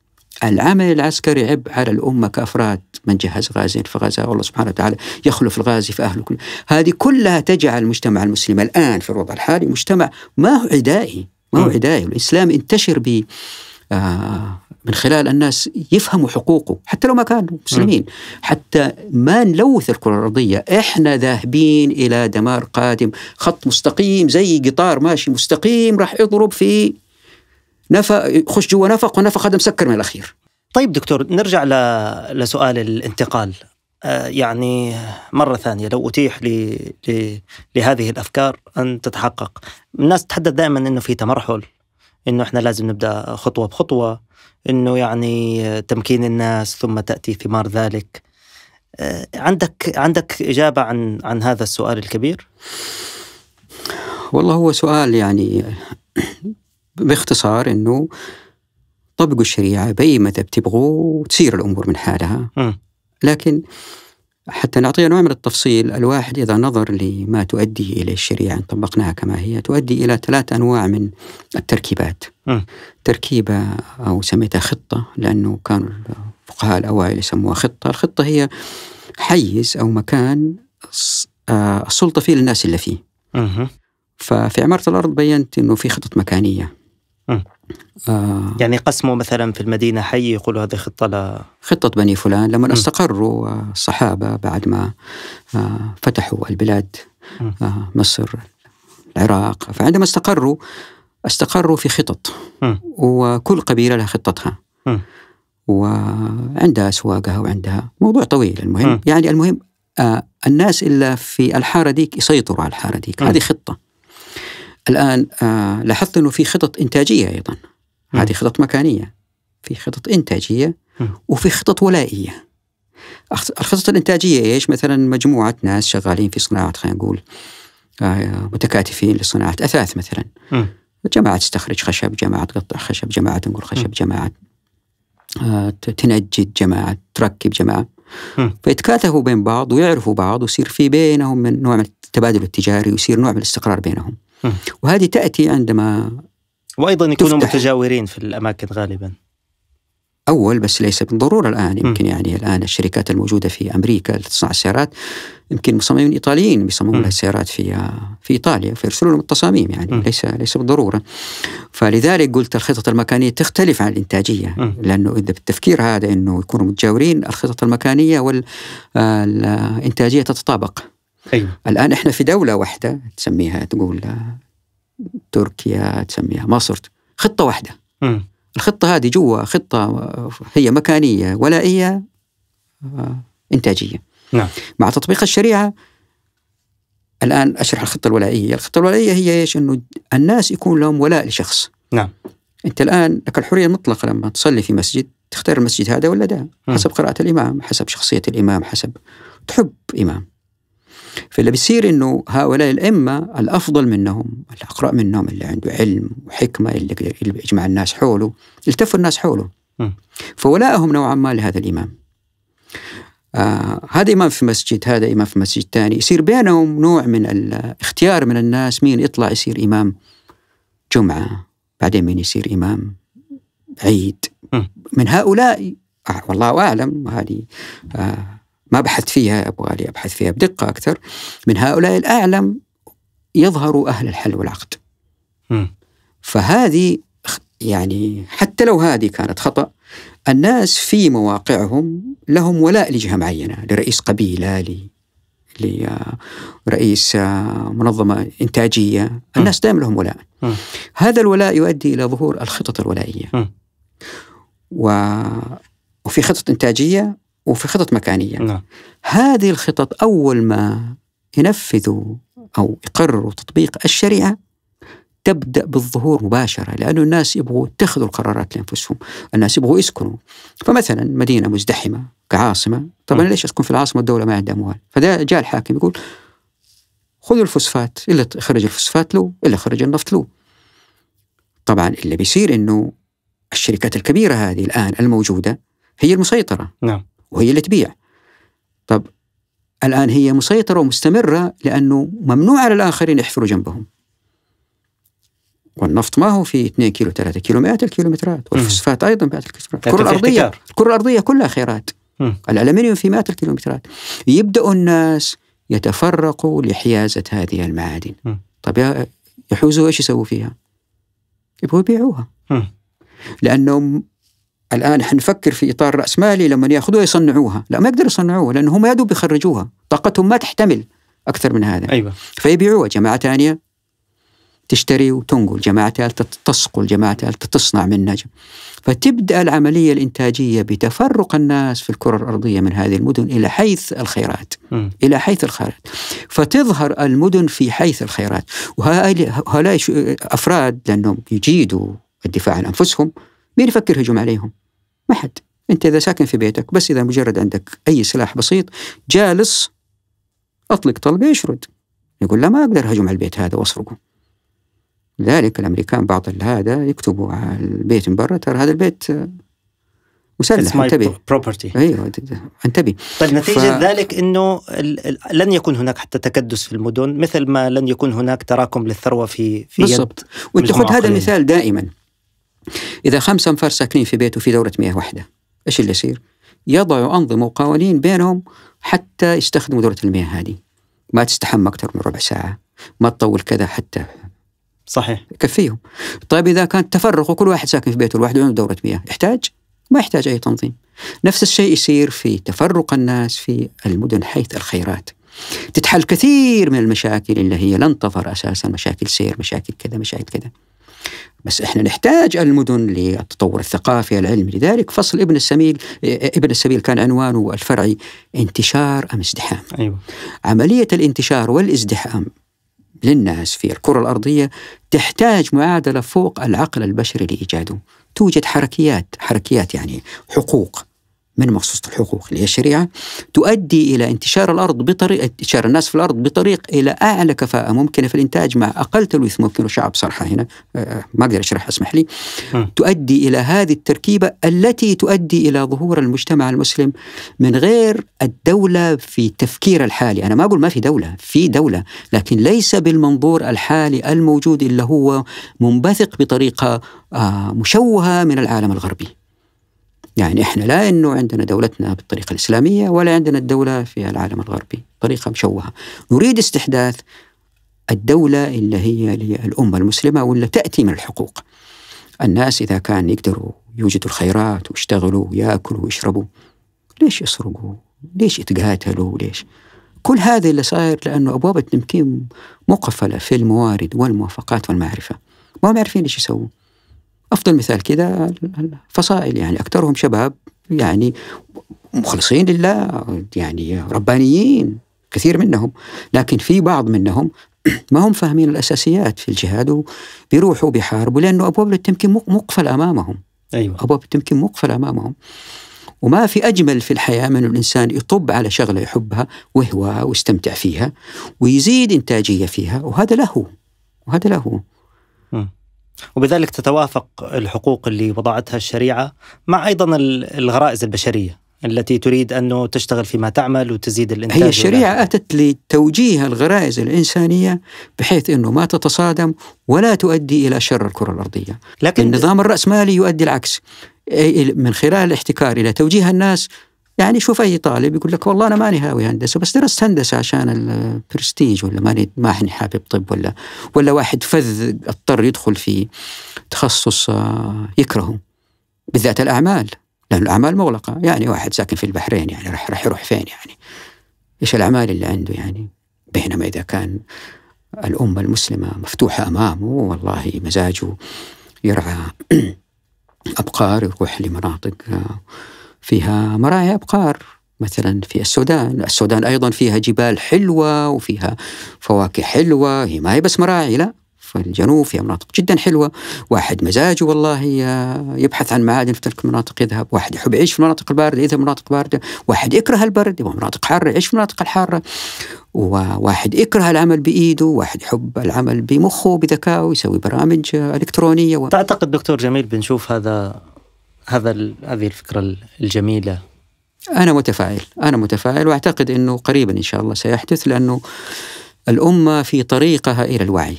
العمل العسكري عبء على الأمة كأفراد من جهز غازين فغزاه الله سبحانه وتعالى يخلف الغازي فأهله كله هذه كلها تجعل المجتمع المسلم الآن في الوضع الحالي مجتمع ما هو عدائي ما هو عدائي الإسلام انتشر ب آه من خلال الناس يفهموا حقوقه حتى لو ما كانوا مسلمين حتى ما نلوث الكرة الأرضية إحنا ذاهبين إلى دمار قادم خط مستقيم زي قطار ماشي مستقيم راح يضرب في نفق خش جوا نفق ونفق هذا مسكر من الأخير طيب دكتور نرجع لسؤال الانتقال آه، يعني مرة ثانية لو أتيح لي... لي... لهذه الأفكار أن تتحقق الناس تتحدث دائما أنه في تمرحل انه احنا لازم نبدا خطوه بخطوه انه يعني تمكين الناس ثم تاتي ثمار ذلك آه، عندك عندك اجابه عن عن هذا السؤال الكبير والله هو سؤال يعني باختصار انه طبقوا الشريعه باي مدى بتبغوا وتصير الامور من حالها لكن حتى نعطي نوع من التفصيل الواحد إذا نظر لما تؤدي إليه الشريعة إن طبقناها كما هي تؤدي إلى ثلاث أنواع من التركيبات م. تركيبة أو سميتها خطة لأنه كان الفقهاء الأوائل يسموها خطة الخطة هي حيز أو مكان آه، السلطة فيه للناس اللي فيه م. ففي عمارة الأرض بينت أنه في خطط مكانية آه. يعني قسموا مثلا في المدينة حي يقولوا هذه خطة ل... خطة بني فلان لما استقروا الصحابة بعد ما آه، فتحوا البلاد آه، مصر العراق فعندما استقروا استقروا في خطط وكل قبيلة لها خطتها وعندها أسواقها وعندها موضوع طويل المهم يعني المهم الناس إلا في الحارة ديك يسيطروا على الحارة ديك هذه خطة الآن آه، لاحظت أنه في خطط إنتاجية أيضا هذه خطط مكانية في خطط إنتاجية وفي خطط ولائية الخطط الإنتاجية إيش مثلا مجموعة ناس شغالين في صناعة خلينا نقول آه، متكاتفين لصناعة أثاث مثلا جماعة تستخرج خشب جماعة تقطع خشب جماعة تنقل خشب جماعة آه، تنجد جماعة تركب جماعة فيتكاتفوا بين بعض ويعرفوا بعض ويصير في بينهم من نوع من التبادل التجاري ويصير نوع من الاستقرار بينهم وهذه تأتي عندما وأيضا يكونوا متجاورين في الأماكن غالبا أول بس ليس بالضرورة الآن يمكن م. يعني الآن الشركات الموجودة في أمريكا تصنع السيارات يمكن مصممين إيطاليين بيصمموا لها السيارات في في إيطاليا فيرسلوا لهم التصاميم يعني م. ليس ليس بالضرورة فلذلك قلت الخطط المكانية تختلف عن الإنتاجية م. لأنه إذا بالتفكير هذا أنه يكونوا متجاورين الخطط المكانية والإنتاجية تتطابق أيوة. الآن إحنا في دولة واحدة تسميها تقول تركيا تسميها مصر خطة واحدة م. الخطة هذه جوا خطة هي مكانية ولا هي آه، إنتاجية نعم. مع تطبيق الشريعة الآن أشرح الخطة الولائية الخطة الولائية هي إيش أنه الناس يكون لهم ولاء لشخص نعم أنت الآن لك الحرية المطلقة لما تصلي في مسجد تختار المسجد هذا ولا ده حسب قراءة الإمام حسب شخصية الإمام حسب تحب إمام فاللي بيصير انه هؤلاء الائمه الافضل منهم الاقرا منهم اللي عنده علم وحكمه اللي يجمع الناس حوله التفوا الناس حوله فولائهم نوعا ما لهذا الامام آه هذا امام في مسجد هذا امام في مسجد ثاني يصير بينهم نوع من الاختيار من الناس مين يطلع يصير امام جمعه بعدين مين يصير امام عيد من هؤلاء آه، والله اعلم هذه آه ما بحثت فيها أبغى لي أبحث فيها بدقة أكثر من هؤلاء الأعلم يظهر أهل الحل والعقد م. فهذه يعني حتى لو هذه كانت خطأ الناس في مواقعهم لهم ولاء لجهة معينة لرئيس قبيلة لي لرئيس آه، منظمة إنتاجية الناس دائما لهم ولاء م. هذا الولاء يؤدي إلى ظهور الخطط الولائية م. و... وفي خطط إنتاجية وفي خطط مكانية نعم. هذه الخطط أول ما ينفذوا أو يقرروا تطبيق الشريعة تبدا بالظهور مباشره لانه الناس يبغوا يتخذوا القرارات لانفسهم، الناس يبغوا يسكنوا. فمثلا مدينه مزدحمه كعاصمه، طبعا نعم. ليش اسكن في العاصمه الدوله ما عندها اموال؟ فجاء الحاكم يقول خذوا الفوسفات الا خرج الفوسفات له الا خرج النفط له. طبعا اللي بيصير انه الشركات الكبيره هذه الان الموجوده هي المسيطره. نعم. وهي اللي تبيع طب الآن هي مسيطرة ومستمرة لأنه ممنوع على الآخرين يحفروا جنبهم والنفط ما هو في 2 كيلو 3 كيلو مئات الكيلومترات والفوسفات أيضا مئات الكيلومترات الكرة الأرضية الكرة الأرضية كلها خيرات الألمنيوم في مئات الكيلومترات يبدأ الناس يتفرقوا لحيازة هذه المعادن طب يحوزوا ايش يسووا فيها؟ يبغوا يبيعوها لأنهم الان حنفكر في اطار راسمالي لما ياخذوها يصنعوها لا ما يقدروا يصنعوها لان هم دوب يخرجوها طاقتهم ما تحتمل اكثر من هذا ايوه فيبيعوها جماعه ثانيه تشتري وتنقل جماعة ثالثة تصقل، جماعة ثالثة تصنع منها فتبدأ العملية الإنتاجية بتفرق الناس في الكرة الأرضية من هذه المدن إلى حيث الخيرات م. إلى حيث الخيرات فتظهر المدن في حيث الخيرات وهؤلاء أفراد لأنهم يجيدوا الدفاع عن أنفسهم مين يفكر هجوم عليهم؟ ما حد انت اذا ساكن في بيتك بس اذا مجرد عندك اي سلاح بسيط جالس اطلق طلبه يشرد يقول لا ما اقدر هجوم على البيت هذا واسرقه لذلك الامريكان بعض هذا يكتبوا على البيت من برا ترى هذا البيت مسلح انتبه بروبرتي ايوه انتبه طيب نتيجه ف... ذلك انه لن يكون هناك حتى تكدس في المدن مثل ما لن يكون هناك تراكم للثروه في في بالضبط وانت خذ هذا المثال دائما إذا خمسة أنفار ساكنين في بيت وفي دورة مياه واحدة إيش اللي يصير؟ يضعوا أنظمة وقوانين بينهم حتى يستخدموا دورة المياه هذه ما تستحم أكثر من ربع ساعة ما تطول كذا حتى صحيح يكفيهم طيب إذا كان تفرق وكل واحد ساكن في بيته لوحده وعنده دورة مياه يحتاج؟ ما يحتاج أي تنظيم نفس الشيء يصير في تفرق الناس في المدن حيث الخيرات تتحل كثير من المشاكل اللي هي لن تظهر أساسا مشاكل سير مشاكل كذا مشاكل كذا بس احنا نحتاج المدن للتطور الثقافي العلمي لذلك فصل ابن السبيل ابن السبيل كان عنوانه الفرعي انتشار ام ازدحام أيوة. عمليه الانتشار والازدحام للناس في الكره الارضيه تحتاج معادله فوق العقل البشري لايجاده توجد حركيات حركيات يعني حقوق من مخصوصة الحقوق اللي هي الشريعة تؤدي إلى انتشار الأرض بطريقة انتشار الناس في الأرض بطريق إلى أعلى كفاءة ممكنة في الإنتاج مع أقل تلوث ممكن وشعب صرحة هنا آه، آه، ما أقدر أشرح اسمح لي تؤدي إلى هذه التركيبة التي تؤدي إلى ظهور المجتمع المسلم من غير الدولة في تفكير الحالي أنا ما أقول ما في دولة في دولة لكن ليس بالمنظور الحالي الموجود إلا هو منبثق بطريقة آه، مشوهة من العالم الغربي يعني احنا لا انه عندنا دولتنا بالطريقه الاسلاميه ولا عندنا الدوله في العالم الغربي، طريقه مشوهه. نريد استحداث الدوله اللي هي للامه المسلمه ولا تاتي من الحقوق. الناس اذا كان يقدروا يوجدوا الخيرات ويشتغلوا وياكلوا ويشربوا ليش يسرقوا؟ ليش يتقاتلوا؟ ليش؟ كل هذا اللي صاير لانه ابواب التمكين مقفله في الموارد والموافقات والمعرفه. ما هم عارفين ايش يسووا. أفضل مثال كده الفصائل يعني أكثرهم شباب يعني مخلصين لله يعني ربانيين كثير منهم لكن في بعض منهم ما هم فاهمين الأساسيات في الجهاد وبيروحوا بيحاربوا لأنه أبواب التمكين مقفل أمامهم أيوة. أبواب التمكين مقفل أمامهم وما في أجمل في الحياة من الإنسان يطب على شغلة يحبها ويهواها ويستمتع فيها ويزيد إنتاجية فيها وهذا له وهذا له م. وبذلك تتوافق الحقوق اللي وضعتها الشريعه مع ايضا الغرائز البشريه التي تريد انه تشتغل فيما تعمل وتزيد الانتاج هي الشريعه ولا. اتت لتوجيه الغرائز الانسانيه بحيث انه ما تتصادم ولا تؤدي الى شر الكره الارضيه لكن النظام الراسمالي يؤدي العكس من خلال الاحتكار الى توجيه الناس يعني شوف اي طالب يقول لك والله انا ماني هاوي هندسه بس درست هندسه عشان البرستيج ولا ماني ما احني حابب طب ولا ولا واحد فذ اضطر يدخل في تخصص آه، يكرهه بالذات الاعمال لان الاعمال مغلقه يعني واحد ساكن في البحرين يعني راح راح يروح فين يعني ايش الاعمال اللي عنده يعني بينما اذا كان الامه المسلمه مفتوحه امامه والله مزاجه يرعى ابقار يروح لمناطق آه، فيها مرايا أبقار مثلا في السودان السودان أيضا فيها جبال حلوة وفيها فواكه حلوة هي ما هي بس مراعي لا في الجنوب فيها مناطق جدا حلوة واحد مزاجه والله يبحث عن معادن في تلك المناطق يذهب واحد يحب يعيش في المناطق الباردة يذهب مناطق باردة واحد يكره البرد يبغى مناطق حارة يعيش في المناطق الحارة وواحد يكره العمل بإيده واحد يحب العمل بمخه بذكائه يسوي برامج إلكترونية و... تعتقد دكتور جميل بنشوف هذا هذا هذه الفكره الجميله انا متفائل انا متفائل واعتقد انه قريبا ان شاء الله سيحدث لانه الامه في طريقها الى الوعي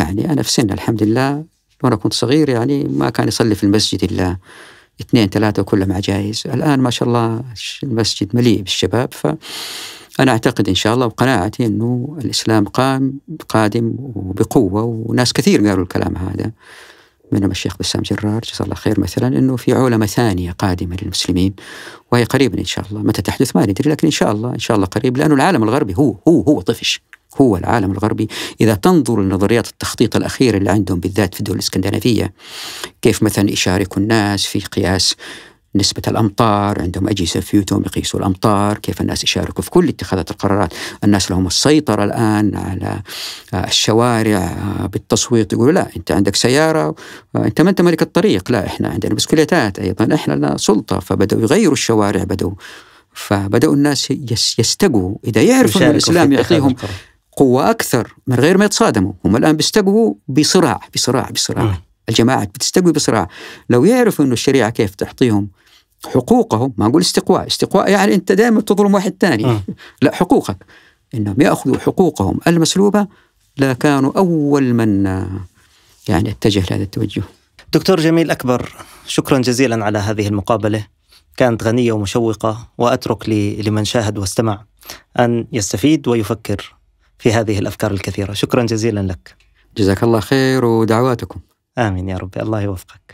يعني انا في سن الحمد لله وانا كنت صغير يعني ما كان يصلي في المسجد الا اثنين ثلاثه وكلهم عجائز الان ما شاء الله المسجد مليء بالشباب ف أنا أعتقد إن شاء الله وقناعتي أنه الإسلام قام قادم وبقوة وناس كثير قالوا الكلام هذا منهم الشيخ بسام جرار جزاه الله خير مثلا انه في عولمه ثانيه قادمه للمسلمين وهي قريبا ان شاء الله، متى تحدث ما ندري لكن ان شاء الله ان شاء الله قريب لانه العالم الغربي هو هو هو طفش هو العالم الغربي إذا تنظر لنظريات التخطيط الأخيرة اللي عندهم بالذات في الدول الإسكندنافية كيف مثلا يشاركوا الناس في قياس نسبة الأمطار عندهم أجهزة في يقيسوا الأمطار كيف الناس يشاركوا في كل اتخاذات القرارات الناس لهم السيطرة الآن على آه، الشوارع آه، بالتصويت يقولوا لا أنت عندك سيارة آه، أنت ما أنت ملك الطريق لا إحنا عندنا بسكليتات أيضا إحنا لنا سلطة فبدأوا يغيروا الشوارع بدأوا فبدأوا الناس يستقوا إذا يعرفوا أن الإسلام يعطيهم قوة أكثر من غير ما يتصادموا هم الآن بيستقوا بصراع بصراع بصراع م. الجماعات بتستقوي بصراع لو يعرفوا أن الشريعة كيف تعطيهم حقوقهم ما نقول استقواء استقواء يعني أنت دائما تظلم واحد ثاني آه. لا حقوقك إنهم يأخذوا حقوقهم المسلوبة لكانوا أول من آه، يعني اتجه لهذا التوجه دكتور جميل أكبر شكرا جزيلا على هذه المقابلة كانت غنية ومشوقة وأترك لمن شاهد واستمع أن يستفيد ويفكر في هذه الأفكار الكثيرة شكرا جزيلا لك جزاك الله خير ودعواتكم آمين يا رب الله يوفقك